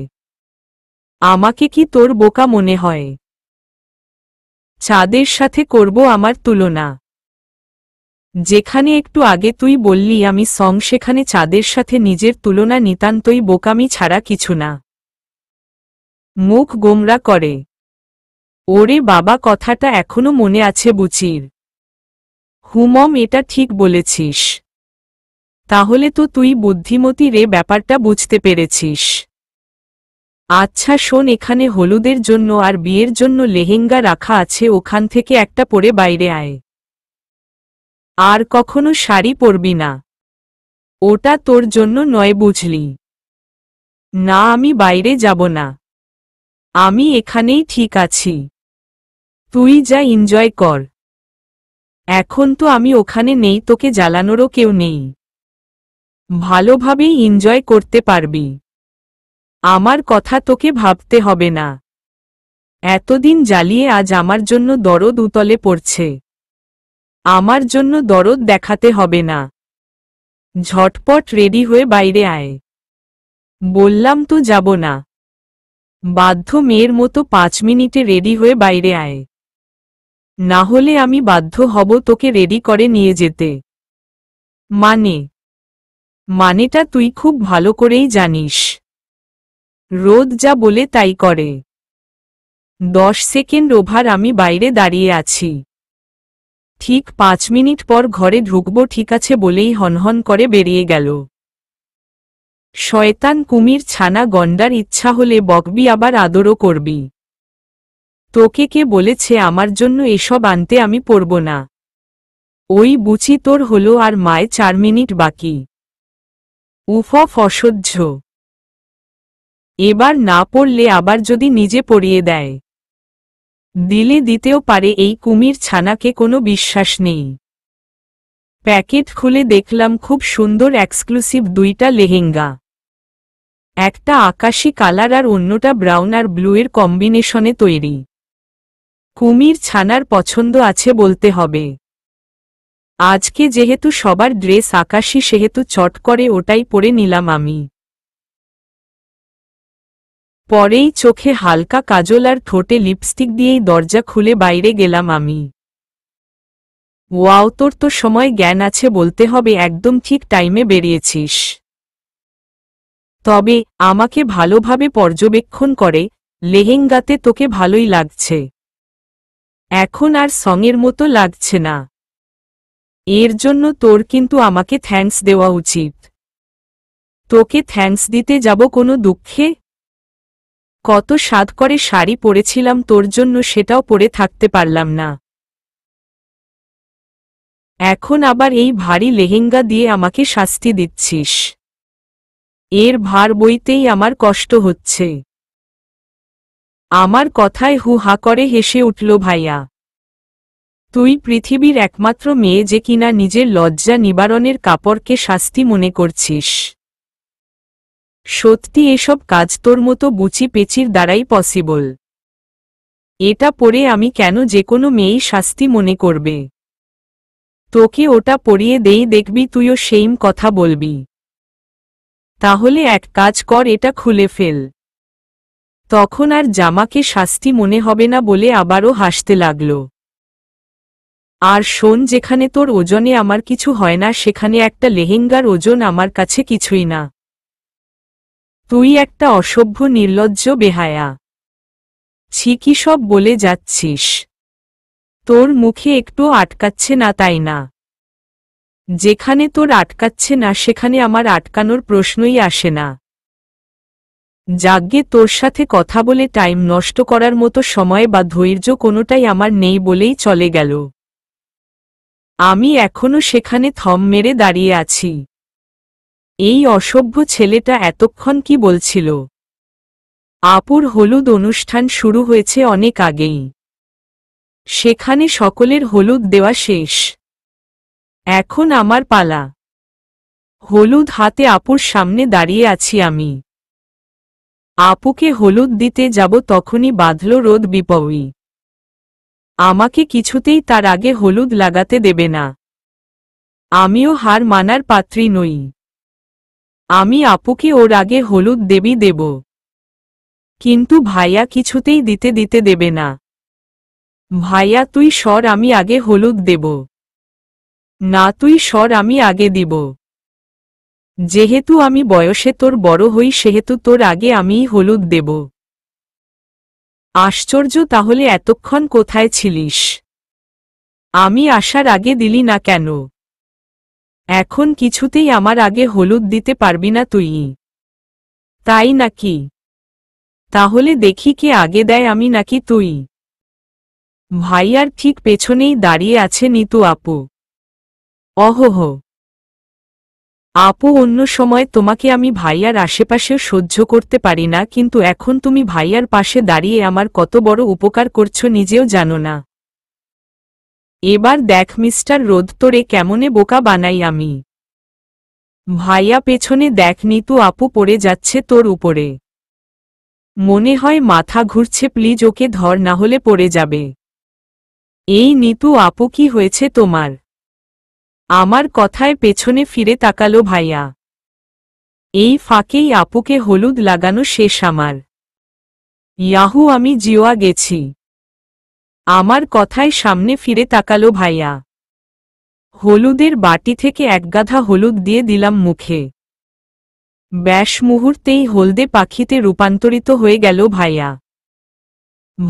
আমাকে কি তোর বোকা মনে হয় চাঁদের সাথে করব আমার তুলনা যেখানে একটু আগে তুই বললি আমি সং সেখানে চাঁদের সাথে নিজের তুলনা নিতান্তই বোকামি ছাড়া কিছু না মুখ গোমরা করে ওরে বাবা কথাটা এখনো মনে আছে বুচির হুমম এটা ঠিক বলেছিস তাহলে তো তুই বুদ্ধিমতী রে ব্যাপারটা বুঝতে পেরেছিস আচ্ছা শোন এখানে হলুদের জন্য আর বিয়ের জন্য লেহেঙ্গা রাখা আছে ওখান থেকে একটা পরে বাইরে আয় আর কখনো শাড়ি পরবি না ওটা তোর জন্য নয় বুঝলি না আমি বাইরে যাব না আমি এখানেই ঠিক আছি তুই যা এনজয় কর এখন তো আমি ওখানে নেই তোকে জ্বালানোরও কেউ নেই ভালোভাবেই এনজয় করতে পারবি আমার কথা তোকে ভাবতে হবে না এতদিন জ্বালিয়ে আজ আমার জন্য দরদ উতলে পড়ছে আমার জন্য দরদ দেখাতে হবে না ঝটপট রেডি হয়ে বাইরে আয় বললাম তো যাব না বাধ্য মেয়ের মতো পাঁচ মিনিটে রেডি হয়ে বাইরে আয় না হলে আমি বাধ্য হব তোকে রেডি করে নিয়ে যেতে মানে মানেটা তুই খুব ভালো করেই জানিস রোদ যা বলে তাই করে দশ সেকেন্ড ওভার আমি বাইরে দাঁড়িয়ে আছি ঠিক পাঁচ মিনিট পর ঘরে ঢুকব ঠিক আছে বলেই হনহন করে বেরিয়ে গেল শয়তান কুমির ছানা গন্ডার ইচ্ছা হলে বকবি আবার আদরও করবি তোকে কে বলেছে আমার জন্য এসব আনতে আমি পড়ব না ওই বুচি তোর হলো আর মায় চার মিনিট বাকি উফ অসহ্য এবার না পড়লে আবার যদি নিজে পড়িয়ে দেয় দিলে দিতেও পারে এই কুমির ছানাকে কোনো বিশ্বাস নেই প্যাকেট খুলে দেখলাম খুব সুন্দর এক্সক্লুসিভ দুইটা লেহেঙ্গা একটা আকাশি কালার আর অন্যটা ব্রাউন আর ব্লুয়ের কম্বিনেশনে তৈরি কুমির ছানার পছন্দ আছে বলতে হবে আজকে যেহেতু সবার ড্রেস আকাশি সেহেতু চট করে ওটাই পরে নিলাম আমি পরেই চোখে হালকা কাজল আর ঠোঁটে লিপস্টিক দিয়েই দরজা খুলে বাইরে গেলাম আমি ওয়াও তোর তো সময় জ্ঞান আছে বলতে হবে একদম ঠিক টাইমে বেরিয়েছিস তবে আমাকে ভালোভাবে পর্যবেক্ষণ করে লেহেঙ্গাতে তোকে ভালোই লাগছে এখন আর সঙের মতো লাগছে না এর জন্য তোর কিন্তু আমাকে থ্যাংকস দেওয়া উচিত তোকে থ্যাংকস দিতে যাব কোনো দুঃখে কত স্বাদ করে শাড়ি পরেছিলাম তোর জন্য সেটাও পরে থাকতে পারলাম না এখন আবার এই ভারী লেহেঙ্গা দিয়ে আমাকে শাস্তি দিচ্ছিস এর ভার বইতেই আমার কষ্ট হচ্ছে আমার কথায় হু হা করে হেসে উঠল ভাইয়া তুই পৃথিবীর একমাত্র মেয়ে যে কিনা নিজের লজ্জা নিবারণের কাপড়কে শাস্তি মনে করছিস সত্যি এসব কাজ তোর মতো বুচি পেচির দ্বারাই পসিবল এটা পরে আমি কেন যে কোনো মেয়েই শাস্তি মনে করবে তোকে ওটা পরিয়ে দেই দেখবি তুইও সেইম কথা বলবি তাহলে এক কাজ কর এটা খুলে ফেল তখন আর জামাকে শাস্তি মনে হবে না বলে আবারও হাসতে লাগল আর শোন যেখানে তোর ওজনে আমার কিছু হয় না সেখানে একটা লেহেঙ্গার ওজন আমার কাছে কিছুই না তুই একটা অসভ্য নির্লজ্জ বেহায়া ছি কি সব বলে যাচ্ছিস তোর মুখে একটু আটকাচ্ছে না তাই না যেখানে তোর আটকাচ্ছে না সেখানে আমার আটকানোর প্রশ্নই আসে না যাজ্ঞে তোর সাথে কথা বলে টাইম নষ্ট করার মতো সময় বা ধৈর্য কোনোটাই আমার নেই বলেই চলে গেল আমি এখনো সেখানে থম মেরে দাঁড়িয়ে আছি এই অসভ্য ছেলেটা এতক্ষণ কি বলছিল আপুর হলুদ অনুষ্ঠান শুরু হয়েছে অনেক আগেই সেখানে সকলের হলুদ দেওয়া শেষ এখন আমার পালা হলুদ হাতে আপুর সামনে দাঁড়িয়ে আছি আমি আপুকে হলুদ দিতে যাব তখনই বাঁধল রোদ বিপবি আমাকে কিছুতেই তার আগে হলুদ লাগাতে দেবে না আমিও হার মানার পাত্রী নই আমি আপুকে ওর আগে হলুদ দেবী দেব কিন্তু ভাইয়া কিছুতেই দিতে দিতে দেবে না ভাইয়া তুই সর আমি আগে হলুদ দেব না তুই স্বর আমি আগে দিব যেহেতু আমি বয়সে তোর বড় হই সেহেতু তোর আগে আমিই হলুদ দেব আশ্চর্য তাহলে এতক্ষণ কোথায় ছিলিস আমি আসার আগে দিলি না কেন এখন কিছুতেই আমার আগে হলুদ দিতে পারবি না তুই তাই নাকি তাহলে দেখি কে আগে দেয় আমি নাকি তুই ভাইয়ার ঠিক পেছনেই দাঁড়িয়ে আছে নিতু আপু অহোহ আপু অন্য সময় তোমাকে আমি ভাইয়ার আশেপাশেও সহ্য করতে পারি না কিন্তু এখন তুমি ভাইয়ার পাশে দাঁড়িয়ে আমার কত বড় উপকার করছো নিজেও জানো না এবার দেখ মিস্টার রোদ তোরে কেমনে বোকা বানাই আমি ভাইয়া পেছনে দেখ নিতু আপু পড়ে যাচ্ছে তোর উপরে মনে হয় মাথা ঘুরছে প্লিজ ওকে ধর না হলে পড়ে যাবে এই নিতু আপু কি হয়েছে তোমার আমার কথায় পেছনে ফিরে তাকালো ভাইয়া এই ফাঁকেই আপুকে হলুদ লাগানো শেষ আমার ইয়াহু আমি জিওয়া গেছি আমার কথায় সামনে ফিরে তাকালো ভাইয়া হলুদের বাটি থেকে একগাধা হলুদ দিয়ে দিলাম মুখে ব্যাস মুহূর্তেই হলদে পাখিতে রূপান্তরিত হয়ে গেল ভাইয়া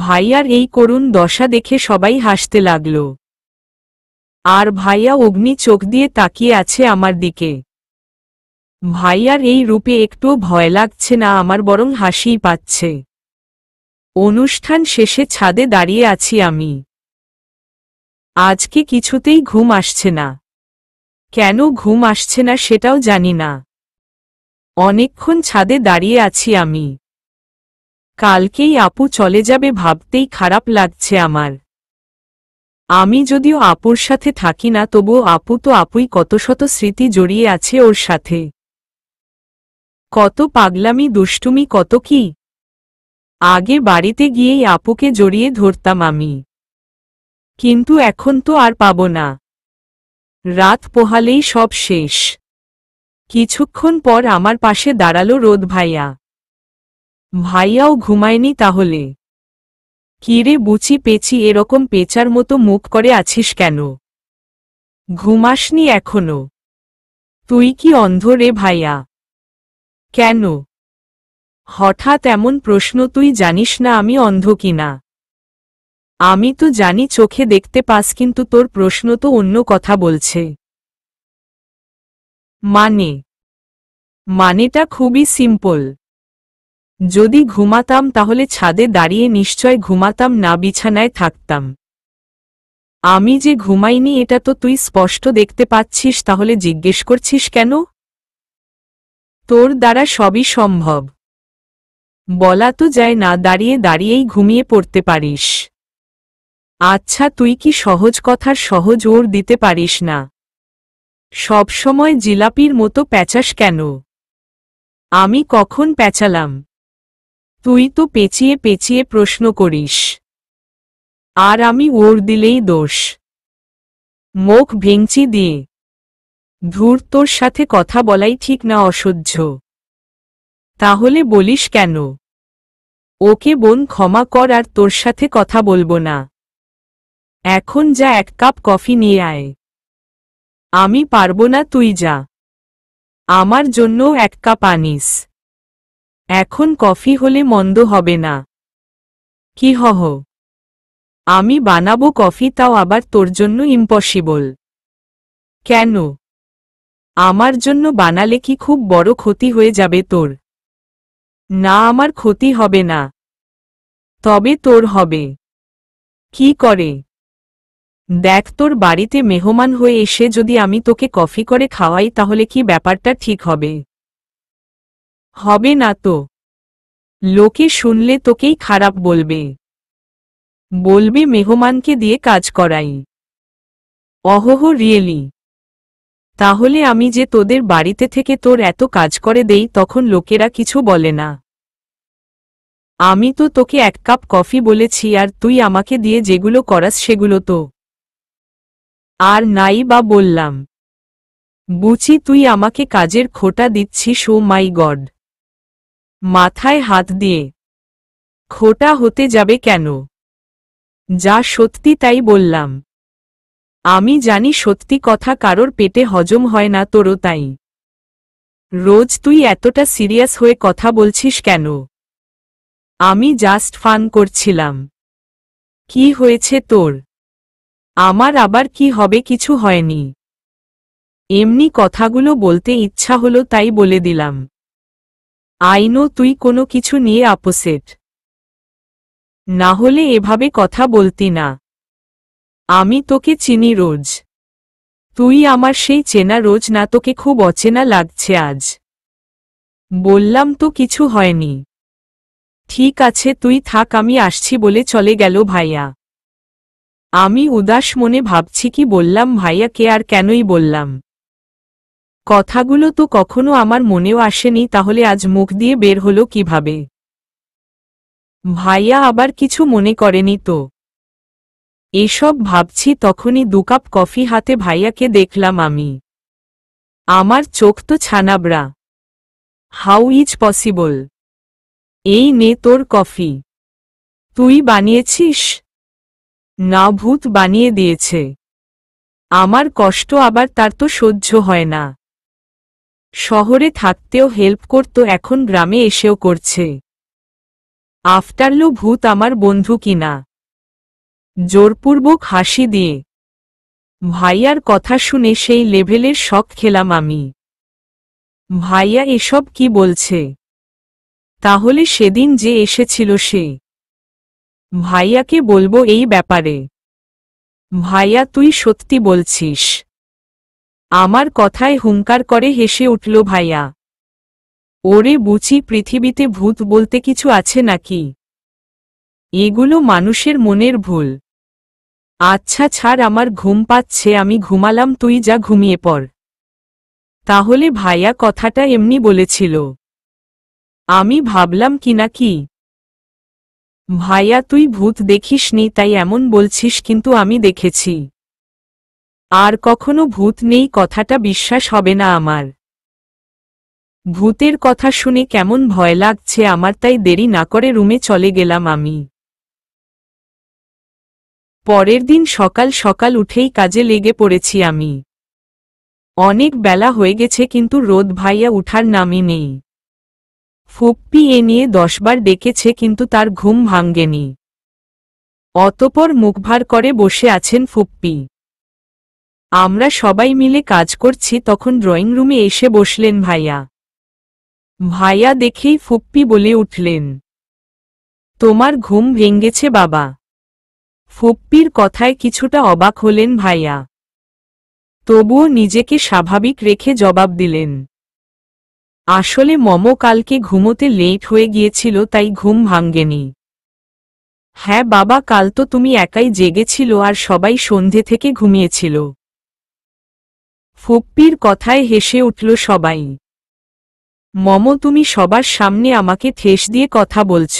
ভাইয়ার এই করুণ দশা দেখে সবাই হাসতে লাগল আর ভাইয়া অগ্নি চোখ দিয়ে তাকিয়ে আছে আমার দিকে ভাইয়ার এই রূপে একটুও ভয় লাগছে না আমার বরং হাসিই পাচ্ছে অনুষ্ঠান শেষে ছাদে দাঁড়িয়ে আছি আমি আজকে কিছুতেই ঘুম আসছে না কেন ঘুম আসছে না সেটাও জানি না অনেকক্ষণ ছাদে দাঁড়িয়ে আছি আমি কালকেই আপু চলে যাবে ভাবতেই খারাপ লাগছে আমার আমি যদিও আপুর সাথে থাকি না তবু আপু তো আপুই কত শত স্মৃতি জড়িয়ে আছে ওর সাথে কত পাগলামি দুষ্টুমি কত কি আগে বাড়িতে গিয়েই আপুকে জড়িয়ে ধরতাম আমি কিন্তু এখন তো আর পাব না রাত পোহালেই সব শেষ কিছুক্ষণ পর আমার পাশে দাঁড়ালো রোদ ভাইয়া ভাইয়াও ঘুমায়নি তাহলে কিরে বুচি পেচি এরকম পেচার মতো মুখ করে আছিস কেন ঘুমাসনি এখনো তুই কি অন্ধ রে ভাইয়া কেন হঠাৎ এমন প্রশ্ন তুই জানিস না আমি অন্ধ কিনা আমি তো জানি চোখে দেখতে পাস কিন্তু তোর প্রশ্ন তো অন্য কথা বলছে মানে মানেটা খুবই সিম্পল যদি ঘুমাতাম তাহলে ছাদে দাঁড়িয়ে নিশ্চয় ঘুমাতাম না বিছানায় থাকতাম আমি যে ঘুমাইনি এটা তো তুই স্পষ্ট দেখতে পাচ্ছিস তাহলে জিজ্ঞেস করছিস কেন তোর দ্বারা সবই সম্ভব বলা তো যায় না দাঁড়িয়ে দাঁড়িয়েই ঘুমিয়ে পড়তে পারিস আচ্ছা তুই কি সহজ কথার সহজ ওর দিতে পারিস না সবসময় জিলাপির মতো প্যাঁচাস কেন আমি কখন প্যাঁচালাম তুই তো পেঁচিয়ে পেঁচিয়ে প্রশ্ন করিস আর আমি ওর দিলেই দোষ মুখ ভেঙচি দিয়ে ধূর তোর সাথে কথা বলাই ঠিক না অসহ্য তাহলে বলিস কেন ওকে বোন ক্ষমা কর আর তোর সাথে কথা বলবো না এখন যা এক কাপ কফি নিয়ে আয় আমি পারবো না তুই যা আমার জন্য এক কাপ আনিস এখন কফি হলে মন্দ হবে না কি হহ আমি বানাবো কফি তাও আবার তোর জন্য ইম্পসিবল কেন আমার জন্য বানালে কি খুব বড় ক্ষতি হয়ে যাবে তোর না আমার ক্ষতি হবে না তবে তোর হবে কি করে দেখ তোর বাড়িতে মেহমান হয়ে এসে যদি আমি তোকে কফি করে খাওয়াই তাহলে কি ব্যাপারটা ঠিক হবে হবে না তো লোকে শুনলে তোকেই খারাপ বলবে বলবে মেহমানকে দিয়ে কাজ করাই অহহ রিয়েলি তাহলে আমি যে তোদের বাড়িতে থেকে তোর এত কাজ করে দেই তখন লোকেরা কিছু বলে না আমি তো তোকে এক কাপ কফি বলেছি আর তুই আমাকে দিয়ে যেগুলো করাস সেগুলো তো আর নাই বা বললাম বুচি তুই আমাকে কাজের খোটা দিচ্ছি শো মাই গড মাথায় হাত দিয়ে খোটা হতে যাবে কেন যা সত্যি তাই বললাম আমি জানি সত্যি কথা কারোর পেটে হজম হয় না তোরও তাই রোজ তুই এতটা সিরিয়াস হয়ে কথা বলছিস কেন আমি জাস্ট ফান করছিলাম কি হয়েছে তোর আমার আবার কি হবে কিছু হয়নি এমনি কথাগুলো বলতে ইচ্ছা হলো তাই বলে দিলাম আইনো তুই কোনো কিছু নিয়ে আপোসেট না হলে এভাবে কথা বলতি না আমি তোকে চিনি রোজ তুই আমার সেই চেনা রোজ না তোকে খুব অচেনা লাগছে আজ বললাম তো কিছু হয়নি ঠিক আছে তুই থাক আমি আসছি বলে চলে গেল ভাইয়া আমি উদাস মনে ভাবছি কি বললাম ভাইয়াকে আর কেনই বললাম কথাগুলো তো কখনো আমার মনেও আসেনি তাহলে আজ মুখ দিয়ে বের হলো কিভাবে ভাইয়া আবার কিছু মনে করেনি তো এসব ভাবছি তখনই দু কাপ কফি হাতে ভাইয়াকে দেখলাম আমি আমার চোখ তো ছানাবড়া হাউ ইজ পসিবল এই নে তোর কফি তুই বানিয়েছিস না ভূত বানিয়ে দিয়েছে আমার কষ্ট আবার তার তো সহ্য হয় না শহরে থাকতেও হেল্প করত এখন গ্রামে এসেও করছে আফটারলো ভূত আমার বন্ধু কিনা জোরপূর্বক হাসি দিয়ে ভাইয়ার কথা শুনে সেই লেভেলের শখ খেলাম আমি ভাইয়া এসব কি বলছে তাহলে সেদিন যে এসেছিল সে ভাইয়াকে বলবো এই ব্যাপারে ভাইয়া তুই সত্যি বলছিস আমার কথায় হুঙ্কার করে হেসে উঠল ভাইয়া ওরে বুচি পৃথিবীতে ভূত বলতে কিছু আছে নাকি এগুলো মানুষের মনের ভুল আচ্ছা ছাড় আমার ঘুম পাচ্ছে আমি ঘুমালাম তুই যা ঘুমিয়ে পড় তাহলে ভাইয়া কথাটা এমনি বলেছিল আমি ভাবলাম কি না কি ভাইয়া তুই ভূত দেখিস নি তাই এমন বলছিস কিন্তু আমি দেখেছি আর কখনো ভূত নেই কথাটা বিশ্বাস হবে না আমার ভূতের কথা শুনে কেমন ভয় লাগছে আমার তাই দেরি না করে রুমে চলে গেলাম আমি পরের দিন সকাল সকাল উঠেই কাজে লেগে পড়েছি আমি অনেক বেলা হয়ে গেছে কিন্তু রোদ ভাইয়া উঠার নামই নেই ফুপ্পি এ নিয়ে দশবার ডেকেছে কিন্তু তার ঘুম ভাঙ্গেনি অতপর মুখভার করে বসে আছেন ফুপ্পি আমরা সবাই মিলে কাজ করছি তখন ড্রয়িং রুমে এসে বসলেন ভাইয়া ভাইয়া দেখেই ফুপ্পি বলে উঠলেন তোমার ঘুম ভেঙ্গেছে বাবা ফপ্পির কথায় কিছুটা অবাক হলেন ভাইয়া তবুও নিজেকে স্বাভাবিক রেখে জবাব দিলেন আসলে মম কালকে ঘুমোতে লেট হয়ে গিয়েছিল তাই ঘুম ভাঙ্গেনি হ্যাঁ বাবা কাল তো তুমি একাই জেগেছিল আর সবাই সন্ধে থেকে ঘুমিয়েছিল ফপ্পির কথায় হেসে উঠল সবাই মম তুমি সবার সামনে আমাকে ঠেস দিয়ে কথা বলছ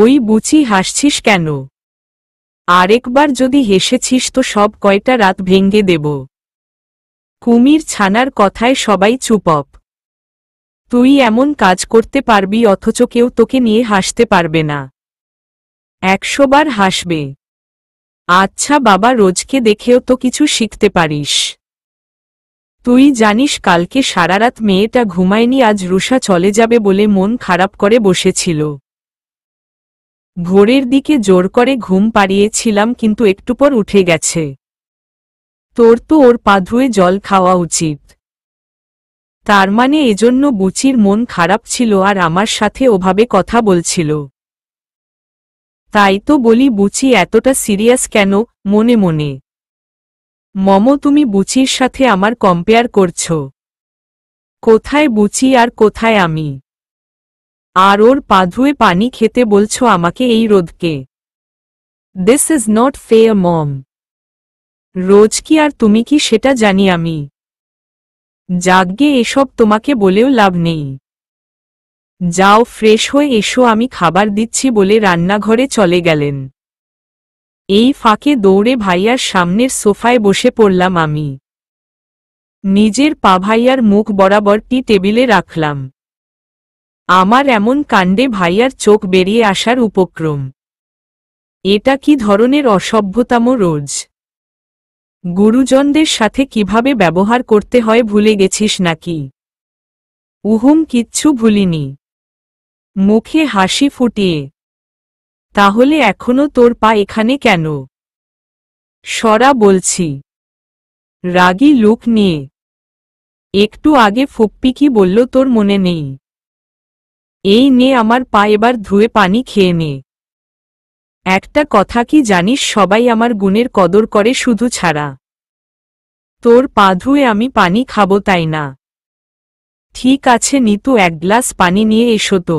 ওই বুচি হাসছিস কেন আরেকবার যদি হেসেছিস তো সব কয়টা রাত ভেঙ্গে দেব কুমির ছানার কথায় সবাই চুপপ তুই এমন কাজ করতে পারবি অথচ কেউ তোকে নিয়ে হাসতে পারবে না একশোবার হাসবে আচ্ছা বাবা রোজকে দেখেও তো কিছু শিখতে পারিস তুই জানিস কালকে সারারাত মেয়েটা ঘুমায়নি আজ রুষা চলে যাবে বলে মন খারাপ করে বসেছিল ভোরের দিকে জোর করে ঘুম পাড়িয়েছিলাম কিন্তু একটু পর উঠে গেছে তোর তো ওর পাধুয়ে জল খাওয়া উচিত তার মানে এজন্য বুচির মন খারাপ ছিল আর আমার সাথে ওভাবে কথা বলছিল তাই তো বলি বুচি এতটা সিরিয়াস কেন মনে মনে মম তুমি বুচির সাথে আমার কম্পেয়ার করছ কোথায় বুচি আর কোথায় আমি আর ওর পা ধুয়ে পানি খেতে বলছো আমাকে এই রোদকে this is not fair mom রোজ কি আর তুমি কি সেটা জানি আমি যাগ্যে এসব তোমাকে বলেও লাভ নেই যাও ফ্রেশ হয়ে এসো আমি খাবার দিচ্ছি বলে রান্নাঘরে চলে গেলেন এই ফাঁকে দৌড়ে ভাইয়ার সামনের সোফায় বসে পড়লাম আমি নিজের পা ভাইয়ার মুখ বরাবর টি টেবিলে রাখলাম আমার এমন কাণ্ডে ভাইয়ার চোখ বেরিয়ে আসার উপক্রম এটা কি ধরনের অসভ্যতাম রোজ গুরুজনদের সাথে কিভাবে ব্যবহার করতে হয় ভুলে গেছিস নাকি উহুম কিচ্ছু ভুলিনি মুখে হাসি ফুটিয়ে তাহলে এখনো তোর পা এখানে কেন সরা বলছি রাগী লুক নিয়ে একটু আগে ফুপ্পি কি বলল তোর মনে নেই এই নে আমার পা এবার ধুয়ে পানি খেয়ে নে একটা কথা কি জানিস সবাই আমার গুণের কদর করে শুধু ছাড়া তোর পা ধুয়ে আমি পানি খাব তাই না ঠিক আছে নিতু এক গ্লাস পানি নিয়ে এসো তো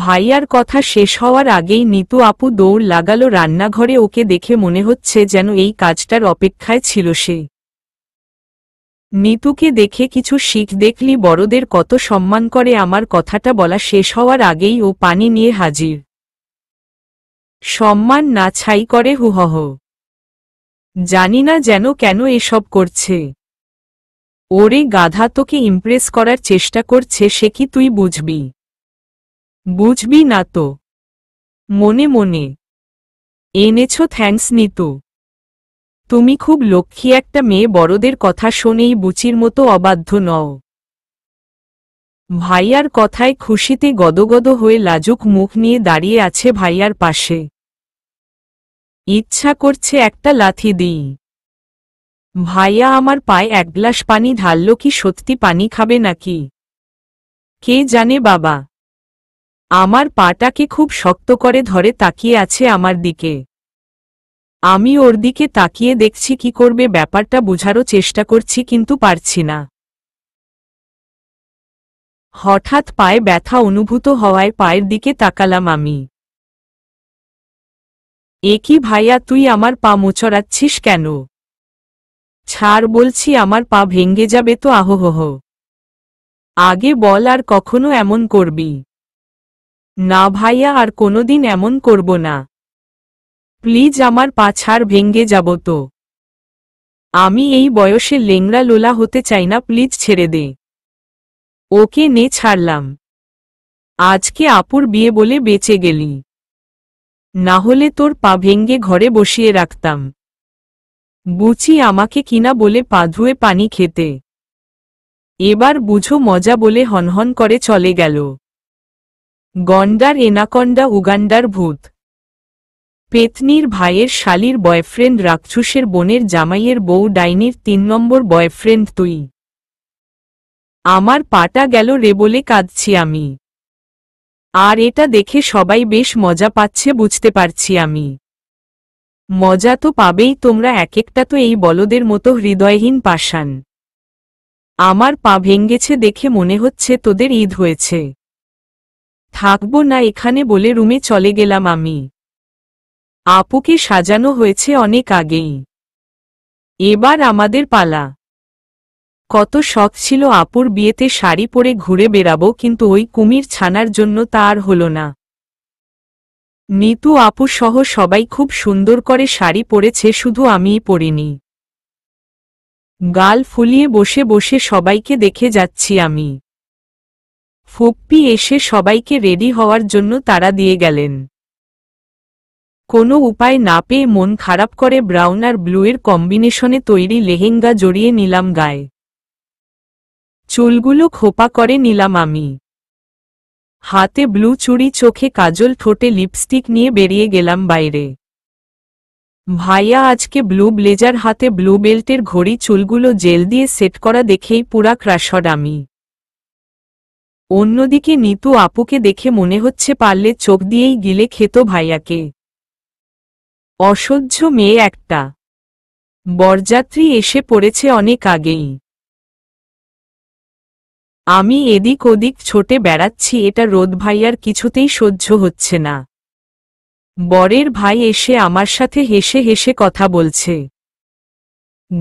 ভাইয়ার কথা শেষ হওয়ার আগেই নিতু আপু দৌড় লাগালো রান্নাঘরে ওকে দেখে মনে হচ্ছে যেন এই কাজটার অপেক্ষায় ছিল সে নিতুকে দেখে কিছু শিখ দেখলি বড়দের কত সম্মান করে আমার কথাটা বলা শেষ হওয়ার আগেই ও পানি নিয়ে হাজির সম্মান না ছাই করে হুহহ জানি না যেন কেন এসব করছে ওরে গাধা তোকে ইমপ্রেস করার চেষ্টা করছে সে কি তুই বুঝবি বুঝবি না তো মনে মনে এনেছ থ্যাংকস নিতু তুমি খুব লক্ষ্মী একটা মেয়ে বড়দের কথা শোনেই বুচির মতো অবাধ্য নও ভাইয়ার কথায় খুশিতে গদগদ হয়ে লাজুক মুখ নিয়ে দাঁড়িয়ে আছে ভাইয়ার পাশে ইচ্ছা করছে একটা লাথি দিই ভাইয়া আমার পায়ে এক গ্লাস পানি ঢালল কি সত্যি পানি খাবে নাকি কে জানে বাবা আমার পাটাকে খুব শক্ত করে ধরে তাকিয়ে আছে আমার দিকে আমি ওর দিকে তাকিয়ে দেখছি কি করবে ব্যাপারটা বোঝারও চেষ্টা করছি কিন্তু পারছি না হঠাৎ পায়ে ব্যথা অনুভূত হওয়ায় পায়ের দিকে তাকালাম আমি এ কি ভাইয়া তুই আমার পা মোচড়াচ্ছিস কেন ছাড় বলছি আমার পা ভেঙ্গে যাবে তো আহোহ আগে বল আর কখনো এমন করবি না ভাইয়া আর কোনোদিন এমন করব না প্লিজ আমার পাছাড় ভেঙ্গে যাব তো আমি এই বয়সে লেংরা লোলা হতে চাই না প্লিজ ছেড়ে দে ওকে নে ছাড়লাম আজকে আপুর বিয়ে বলে বেঁচে গেলি না হলে তোর পা ভেঙ্গে ঘরে বসিয়ে রাখতাম বুচি আমাকে কিনা বলে পা ধুয়ে পানি খেতে এবার বুঝো মজা বলে হনহন করে চলে গেল গন্ডার এনাকন্ডা উগান্ডার ভূত পেতনির ভাইয়ের শালির বয়ফ্রেন্ড রাক্ষুসের বোনের জামাইয়ের বউ ডাইনির তিন নম্বর বয়ফ্রেন্ড তুই আমার পাটা গেল রে বলে কাঁদছি আমি আর এটা দেখে সবাই বেশ মজা পাচ্ছে বুঝতে পারছি আমি মজা তো পাবেই তোমরা এক একটা তো এই বলদের মতো হৃদয়হীন পাষাণ আমার পা ভেঙ্গেছে দেখে মনে হচ্ছে তোদের ঈদ হয়েছে থাকব না এখানে বলে রুমে চলে গেলাম আমি আপুকে সাজানো হয়েছে অনেক আগেই এবার আমাদের পালা কত শখ ছিল আপুর বিয়েতে শাড়ি পরে ঘুরে বেড়াবো কিন্তু ওই কুমির ছানার জন্য তা আর হল না নিতু আপু সহ সবাই খুব সুন্দর করে শাড়ি পরেছে শুধু আমিই পরিনি গাল ফুলিয়ে বসে বসে সবাইকে দেখে যাচ্ছি আমি ফুপ্পি এসে সবাইকে রেডি হওয়ার জন্য তারা দিয়ে গেলেন কোনো উপায় না পেয়ে মন খারাপ করে ব্রাউন আর ব্লুয়ের কম্বিনেশনে তৈরি লেহেঙ্গা জড়িয়ে নিলাম গায়ে চুলগুলো খোপা করে নিলাম আমি হাতে ব্লু চুড়ি চোখে কাজল ঠোঁটে লিপস্টিক নিয়ে বেরিয়ে গেলাম বাইরে ভাইয়া আজকে ব্লু ব্লেজার হাতে ব্লু বেল্টের ঘড়ি চুলগুলো জেল দিয়ে সেট করা দেখেই পুরা ক্রাশড আমি অন্যদিকে নিতু আপুকে দেখে মনে হচ্ছে পারলে চোখ দিয়েই গিলে খেত ভাইয়াকে অসহ্য মেয়ে একটা বরযাত্রী এসে পড়েছে অনেক আগেই আমি এদিক ওদিক ছোটে বেড়াচ্ছি এটা রোদ ভাইয়ার কিছুতেই সহ্য হচ্ছে না বরের ভাই এসে আমার সাথে হেসে হেসে কথা বলছে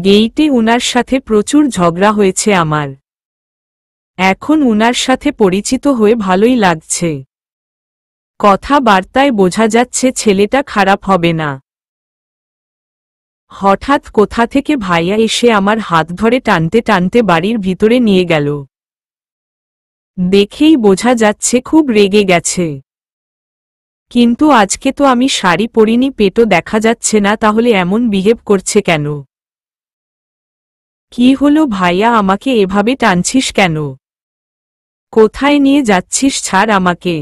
গেইটে উনার সাথে প্রচুর ঝগড়া হয়েছে আমার এখন উনার সাথে পরিচিত হয়ে ভালোই লাগছে কথাবার্তায় বোঝা যাচ্ছে ছেলেটা খারাপ হবে না হঠাৎ কোথা থেকে ভাইয়া এসে আমার হাত ধরে টানতে টানতে বাড়ির ভিতরে নিয়ে গেল দেখেই বোঝা যাচ্ছে খুব রেগে গেছে কিন্তু আজকে তো আমি শাড়ি পরিনি পেটও দেখা যাচ্ছে না তাহলে এমন বিহেভ করছে কেন কি হলো ভাইয়া আমাকে এভাবে টানছিস কেন কোথায় নিয়ে যাচ্ছিস ছাড় আমাকে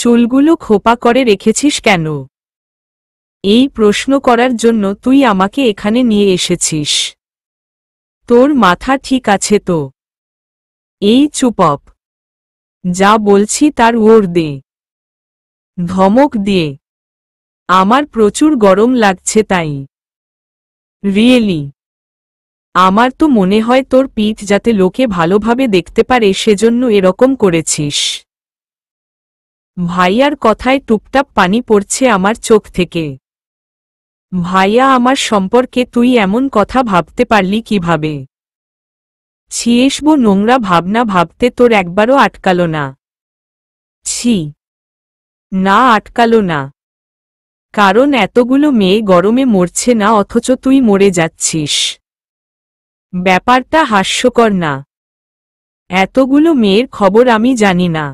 চুলগুলো খোপা করে রেখেছিস কেন এই প্রশ্ন করার জন্য তুই আমাকে এখানে নিয়ে এসেছিস তোর মাথা ঠিক আছে তো এই চুপপ যা বলছি তার ওর দে ধমক দিয়ে আমার প্রচুর গরম লাগছে তাই রিয়েলি আমার তো মনে হয় তোর পিঠ যাতে লোকে ভালোভাবে দেখতে পারে সেজন্য এরকম করেছিস ভাইয়ার কথায় টুপটাপ পানি পড়ছে আমার চোখ থেকে ভাইয়া আমার সম্পর্কে তুই এমন কথা ভাবতে পারলি কিভাবে ছিয়েসব নোংরা ভাবনা ভাবতে তোর একবারও আটকালো না ছি না আটকালো না কারণ এতগুলো মেয়ে গরমে মরছে না অথচ তুই মরে যাচ্ছিস ব্যাপারটা হাস্যকর না এতগুলো মেয়ের খবর আমি জানি না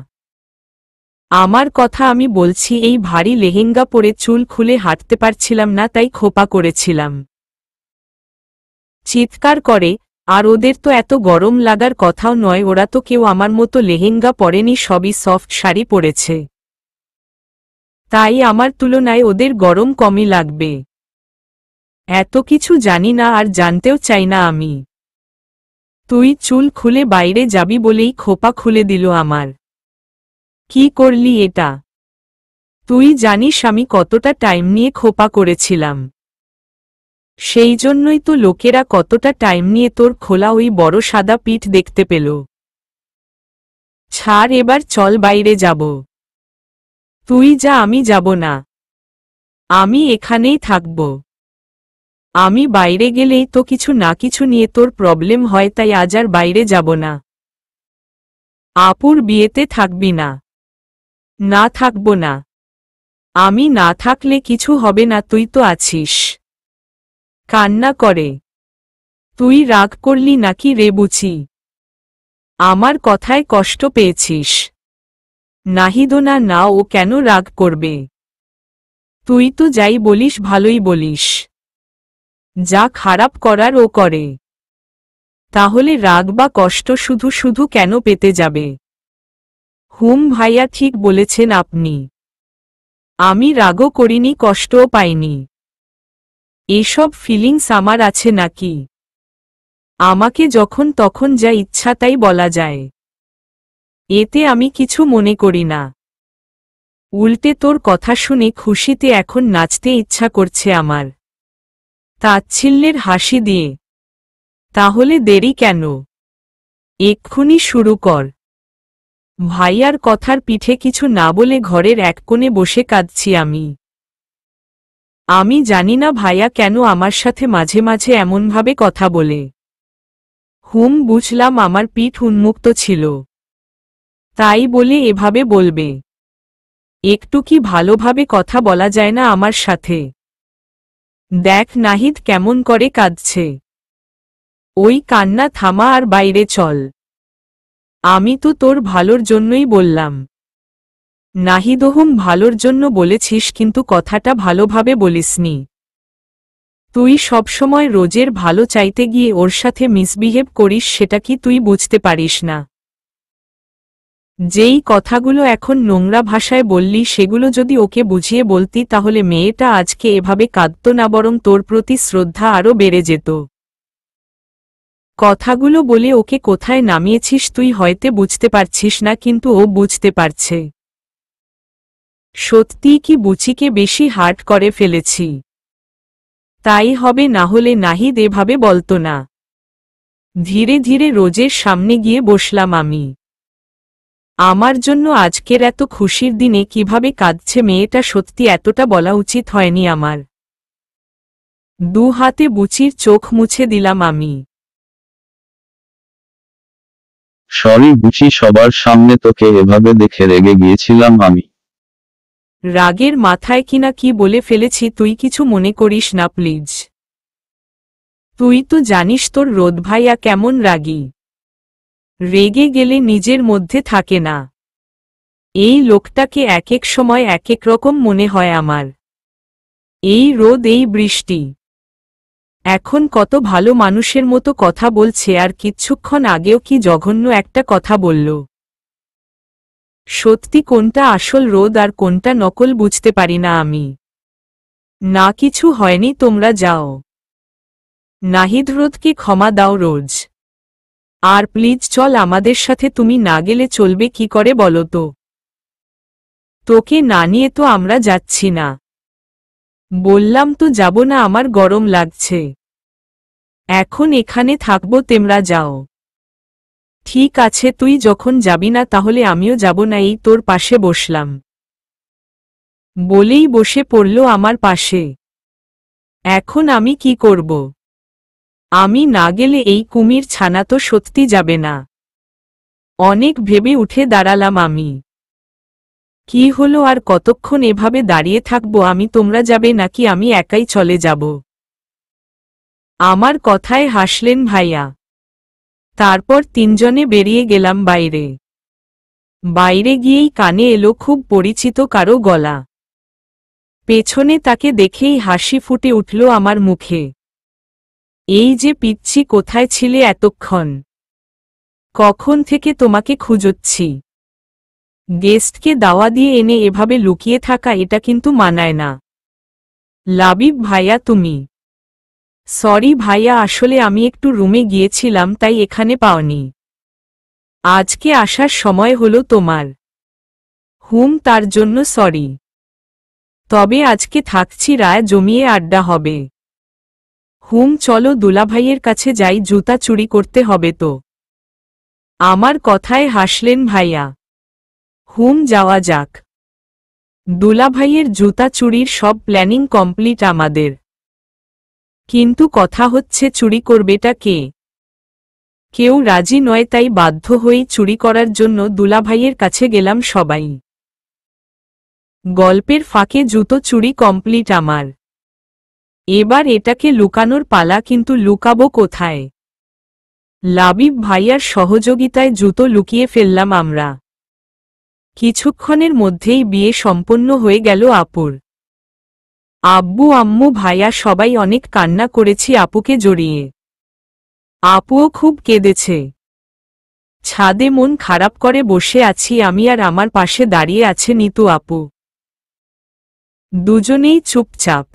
আমার কথা আমি বলছি এই ভারী লেহেঙ্গা পরে চুল খুলে হাঁটতে পারছিলাম না তাই খোপা করেছিলাম চিৎকার করে আর ওদের তো এত গরম লাগার কথাও নয় ওরা তো কেউ আমার মতো লেহেঙ্গা পরেনি সবই সফট শাড়ি পরেছে তাই আমার তুলনায় ওদের গরম কমই লাগবে এত কিছু জানি না আর জানতেও চাই না আমি তুই চুল খুলে বাইরে যাবি বলেই খোপা খুলে দিল আমার কি করলি এটা তুই জানিস আমি কতটা টাইম নিয়ে খোপা করেছিলাম সেই জন্যই তো লোকেরা কতটা টাইম নিয়ে তোর খোলা ওই বড় সাদা পিঠ দেখতে পেল ছাড় এবার চল বাইরে যাব তুই যা আমি যাব না আমি এখানেই থাকব আমি বাইরে গেলেই তো কিছু না কিছু নিয়ে তোর প্রবলেম হয় তাই আজ আর বাইরে যাব না আপুর বিয়েতে থাকবি না না থাকব না আমি না থাকলে কিছু হবে না তুই তো আছিস কান্না করে তুই রাগ করলি নাকি রে বুচি আমার কথায় কষ্ট পেয়েছিস নাহিদোনা না ও কেন রাগ করবে তুই তো যাই বলিস ভালোই বলিস যা খারাপ করার ও করে তাহলে রাগ বা কষ্ট শুধু শুধু কেন পেতে যাবে হুম ভাইয়া ঠিক বলেছেন আপনি আমি রাগও করিনি কষ্টও পাইনি এসব ফিলিংস আমার আছে নাকি আমাকে যখন তখন যা ইচ্ছা তাই বলা যায় এতে আমি কিছু মনে করি না উল্টে তোর কথা শুনে খুশিতে এখন নাচতে ইচ্ছা করছে আমার তাচ্ছিল্যের হাসি দিয়ে তাহলে দেরি কেন এক্ষুনি শুরু কর ভাইয়ার কথার পিঠে কিছু না বলে ঘরের এক কোণে বসে কাঁদছি আমি আমি জানি না ভাইয়া কেন আমার সাথে মাঝে মাঝে এমনভাবে কথা বলে হুম বুঝলাম আমার পিঠ উন্মুক্ত ছিল তাই বলে এভাবে বলবে একটু কি ভালোভাবে কথা বলা যায় না আমার সাথে দেখ নাহিদ কেমন করে কাঁদছে ওই কান্না থামা আর বাইরে চল আমি তো তোর ভালোর জন্যই বললাম নাহিদহুম ভালোর জন্য বলেছিস কিন্তু কথাটা ভালোভাবে বলিসনি তুই সবসময় রোজের ভালো চাইতে গিয়ে ওর সাথে মিসবিহেভ করিস সেটা কি তুই বুঝতে পারিস না যেই কথাগুলো এখন নোংরা ভাষায় বললি সেগুলো যদি ওকে বুঝিয়ে বলতি তাহলে মেয়েটা আজকে এভাবে কাঁদত না বরং তোর প্রতি শ্রদ্ধা আরও বেড়ে যেত কথাগুলো বলে ওকে কোথায় নামিয়েছিস তুই হয়তো বুঝতে পারছিস না কিন্তু ও বুঝতে পারছে সত্যিই কি বুচিকে বেশি হার্ট করে ফেলেছি তাই হবে না হলে নাহি দেভাবে বলতো না ধীরে ধীরে রোজের সামনে গিয়ে বসলাম আমি আমার জন্য আজকের এত খুশির দিনে কিভাবে কাঁদছে মেয়েটা সত্যি এতটা বলা উচিত হয়নি আমার দু হাতে বুচির চোখ মুছে দিলাম আমি সরি বুঝি সবার সামনে তোকে এভাবে দেখে রেগে গিয়েছিলাম আমি রাগের মাথায় কিনা কি বলে ফেলেছি তুই কিছু মনে করিস না প্লিজ তুই তো জানিস তোর রোদ ভাইয়া কেমন রাগী রেগে গেলে নিজের মধ্যে থাকে না এই লোকটাকে এক এক সময় এক এক রকম মনে হয় আমার এই রোদ এই বৃষ্টি এখন কত ভালো মানুষের মতো কথা বলছে আর কিচ্ছুক্ষণ আগেও কি জঘন্য একটা কথা বলল সত্যি কোনটা আসল রোদ আর কোনটা নকল বুঝতে পারি না আমি না কিছু হয়নি তোমরা যাও নাহিদ রোদকে ক্ষমা দাও রোজ আর প্লিজ চল আমাদের সাথে তুমি না গেলে চলবে কি করে বলো তো তোকে না নিয়ে তো আমরা যাচ্ছি না বললাম তো যাব না আমার গরম লাগছে এখন এখানে থাকবো তেমরা যাও ঠিক আছে তুই যখন যাবি না তাহলে আমিও যাব না এই তোর পাশে বসলাম বলেই বসে পড়ল আমার পাশে এখন আমি কি করব আমি না গেলে এই কুমির ছানা তো সত্যি যাবে না অনেক ভেবে উঠে দাঁড়ালাম আমি কি হলো আর কতক্ষণ এভাবে দাঁড়িয়ে থাকবো আমি তোমরা যাবে নাকি আমি একাই চলে যাব আমার কথায় হাসলেন ভাইয়া তারপর তিনজনে বেরিয়ে গেলাম বাইরে বাইরে গিয়েই কানে এলো খুব পরিচিত কারো গলা পেছনে তাকে দেখেই হাসি ফুটে উঠল আমার মুখে এই যে পিচ্ছি কোথায় ছিলে এতক্ষণ কখন থেকে তোমাকে খুঁজচ্ছি গেস্টকে দাওয়া দিয়ে এনে এভাবে লুকিয়ে থাকা এটা কিন্তু মানায় না লাবিব ভাইয়া তুমি সরি ভাইয়া আসলে আমি একটু রুমে গিয়েছিলাম তাই এখানে পাওনি আজকে আসার সময় হলো তোমার হুম তার জন্য সরি তবে আজকে থাকছি রায় জমিয়ে আড্ডা হবে হুম চলো দুলাভাইয়ের কাছে যাই জুতা চুরি করতে হবে তো আমার কথায় হাসলেন ভাইয়া হুম যাওয়া যাক দুলাভাইয়ের জুতা চুরির সব প্ল্যানিং কমপ্লিট আমাদের কিন্তু কথা হচ্ছে চুরি করবেটা কে কেউ রাজি নয় তাই বাধ্য হয়ে চুরি করার জন্য দুলাভাইয়ের কাছে গেলাম সবাই গল্পের ফাঁকে জুতো চুরি কমপ্লিট আমার এবার এটাকে লুকানোর পালা কিন্তু লুকাব কোথায় লাবিব ভাইয়ার সহযোগিতায় জুতো লুকিয়ে ফেললাম আমরা কিছুক্ষণের মধ্যেই বিয়ে সম্পন্ন হয়ে গেল আপুর আব্বু আম্মু ভাইয়া সবাই অনেক কান্না করেছি আপুকে জড়িয়ে আপুও খুব কেঁদেছে ছাদে মন খারাপ করে বসে আছি আমি আর আমার পাশে দাঁড়িয়ে আছে নিতু আপু দুজনেই চুপচাপ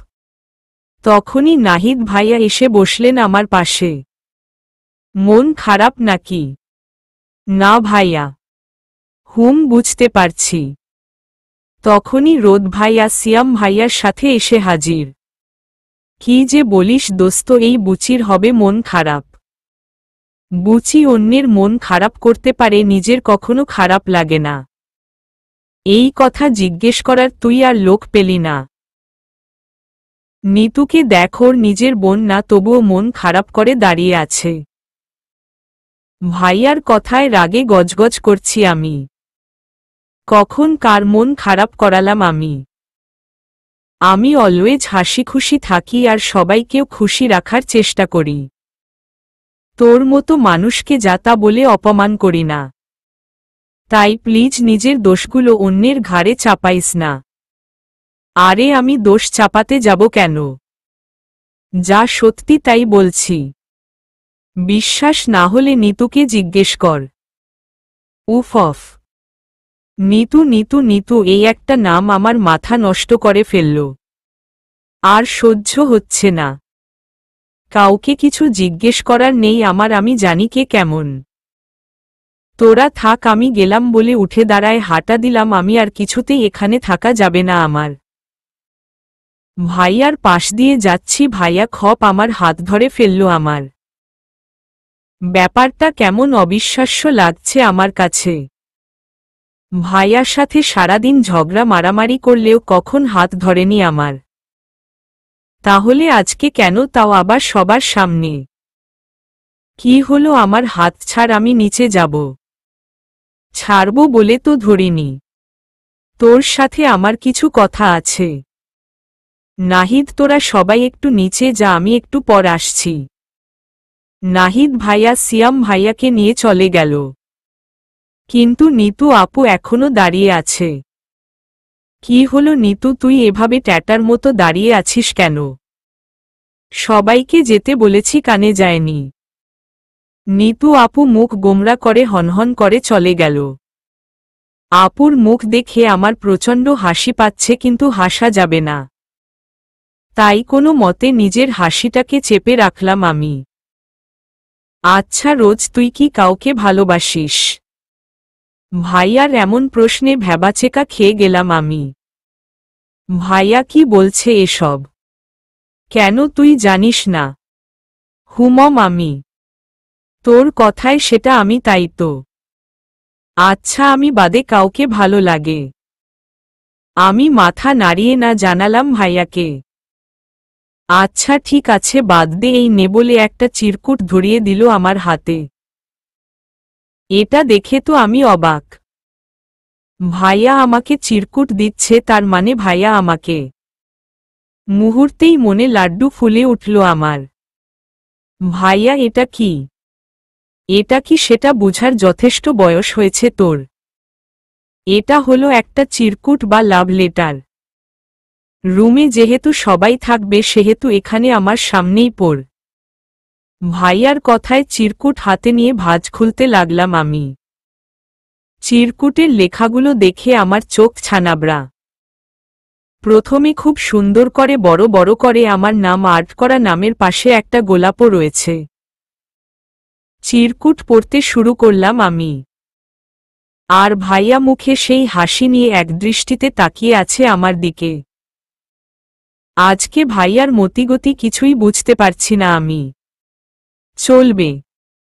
তখনই নাহিদ ভাইয়া এসে বসলেন আমার পাশে মন খারাপ নাকি না ভাইয়া হুম বুঝতে পারছি তখনই রোদ ভাইয়া সিয়াম ভাইয়ার সাথে এসে হাজির কি যে বলিস দোস্ত এই বুচির হবে মন খারাপ বুচি অন্যের মন খারাপ করতে পারে নিজের কখনো খারাপ লাগে না এই কথা জিজ্ঞেস করার তুই আর লোক পেলি না নিতুকে দেখ নিজের বোন না তবুও মন খারাপ করে দাঁড়িয়ে আছে ভাইয়ার কথায় রাগে গজগজ করছি আমি কখন কার মন খারাপ করালাম আমি আমি অলওয়েজ হাসি খুশি থাকি আর সবাইকেও খুশি রাখার চেষ্টা করি তোর মতো মানুষকে যাতা বলে অপমান করি না তাই প্লিজ নিজের দোষগুলো অন্যের ঘাড়ে চাপাইস না আরে আমি দোষ চাপাতে যাব কেন যা সত্যি তাই বলছি বিশ্বাস না হলে নিতুকে জিজ্ঞেস কর উফ অফ নিতু নিতু নিতু এই একটা নাম আমার মাথা নষ্ট করে ফেলল আর সহ্য হচ্ছে না কাউকে কিছু জিজ্ঞেস করার নেই আমার আমি জানি কে কেমন তোরা থাক আমি গেলাম বলে উঠে দাঁড়ায় হাঁটা দিলাম আমি আর কিছুতেই এখানে থাকা যাবে না আমার ভাইয়ার পাশ দিয়ে যাচ্ছি ভাইয়া খপ আমার হাত ধরে ফেলল আমার ব্যাপারটা কেমন অবিশ্বাস্য লাগছে আমার কাছে ভাইয়ার সাথে সারাদিন ঝগড়া মারামারি করলেও কখন হাত ধরেনি আমার তাহলে আজকে কেন তাও আবার সবার সামনে কি হলো আমার হাত ছাড় আমি নিচে যাব ছাড়ব বলে তো ধরিনি তোর সাথে আমার কিছু কথা আছে নাহিদ তোরা সবাই একটু নিচে যা আমি একটু পর আসছি নাহিদ ভাইয়া সিয়াম ভাইয়াকে নিয়ে চলে গেল কিন্তু নিতু আপু এখনো দাঁড়িয়ে আছে কি হলো নিতু তুই এভাবে ট্যাটার মতো দাঁড়িয়ে আছিস কেন সবাইকে যেতে বলেছি কানে যায়নি নিতু আপু মুখ গোমরা করে হনহন করে চলে গেল আপুর মুখ দেখে আমার প্রচণ্ড হাসি পাচ্ছে কিন্তু হাসা যাবে না তাই কোনো মতে নিজের হাসিটাকে চেপে রাখলাম আমি আচ্ছা রোজ তুই কি কাউকে ভালোবাসিস ভাইয়ার এমন প্রশ্নে ভ্যাবাচেকা খেয়ে গেলাম আমি ভাইয়া কি বলছে এসব কেন তুই জানিস না হুমম আমি তোর কথায় সেটা আমি তাই তো আচ্ছা আমি বাদে কাউকে ভালো লাগে আমি মাথা নাড়িয়ে না জানালাম ভাইয়াকে আচ্ছা ঠিক আছে বাদ দে এই নে বলে একটা চিরকুট ধরিয়ে দিল আমার হাতে এটা দেখে তো আমি অবাক ভাইয়া আমাকে চিরকুট দিচ্ছে তার মানে ভাইয়া আমাকে মুহূর্তেই মনে লাড্ডু ফুলে উঠল আমার ভাইয়া এটা কি এটা কি সেটা বুঝার যথেষ্ট বয়স হয়েছে তোর এটা হলো একটা চিরকুট বা লাভ লেটার রুমে যেহেতু সবাই থাকবে সেহেতু এখানে আমার সামনেই পড় ভাইয়ার কথায় চিরকুট হাতে নিয়ে ভাজ খুলতে লাগলাম আমি চিরকুটের লেখাগুলো দেখে আমার চোখ ছানাবড়া প্রথমে খুব সুন্দর করে বড় বড় করে আমার নাম আর্ট করা নামের পাশে একটা গোলাপও রয়েছে চিরকুট পড়তে শুরু করলাম আমি আর ভাইয়া মুখে সেই হাসি নিয়ে একদৃষ্টিতে তাকিয়ে আছে আমার দিকে আজকে ভাইয়ার মতিগতি কিছুই বুঝতে পারছি না আমি चोलबी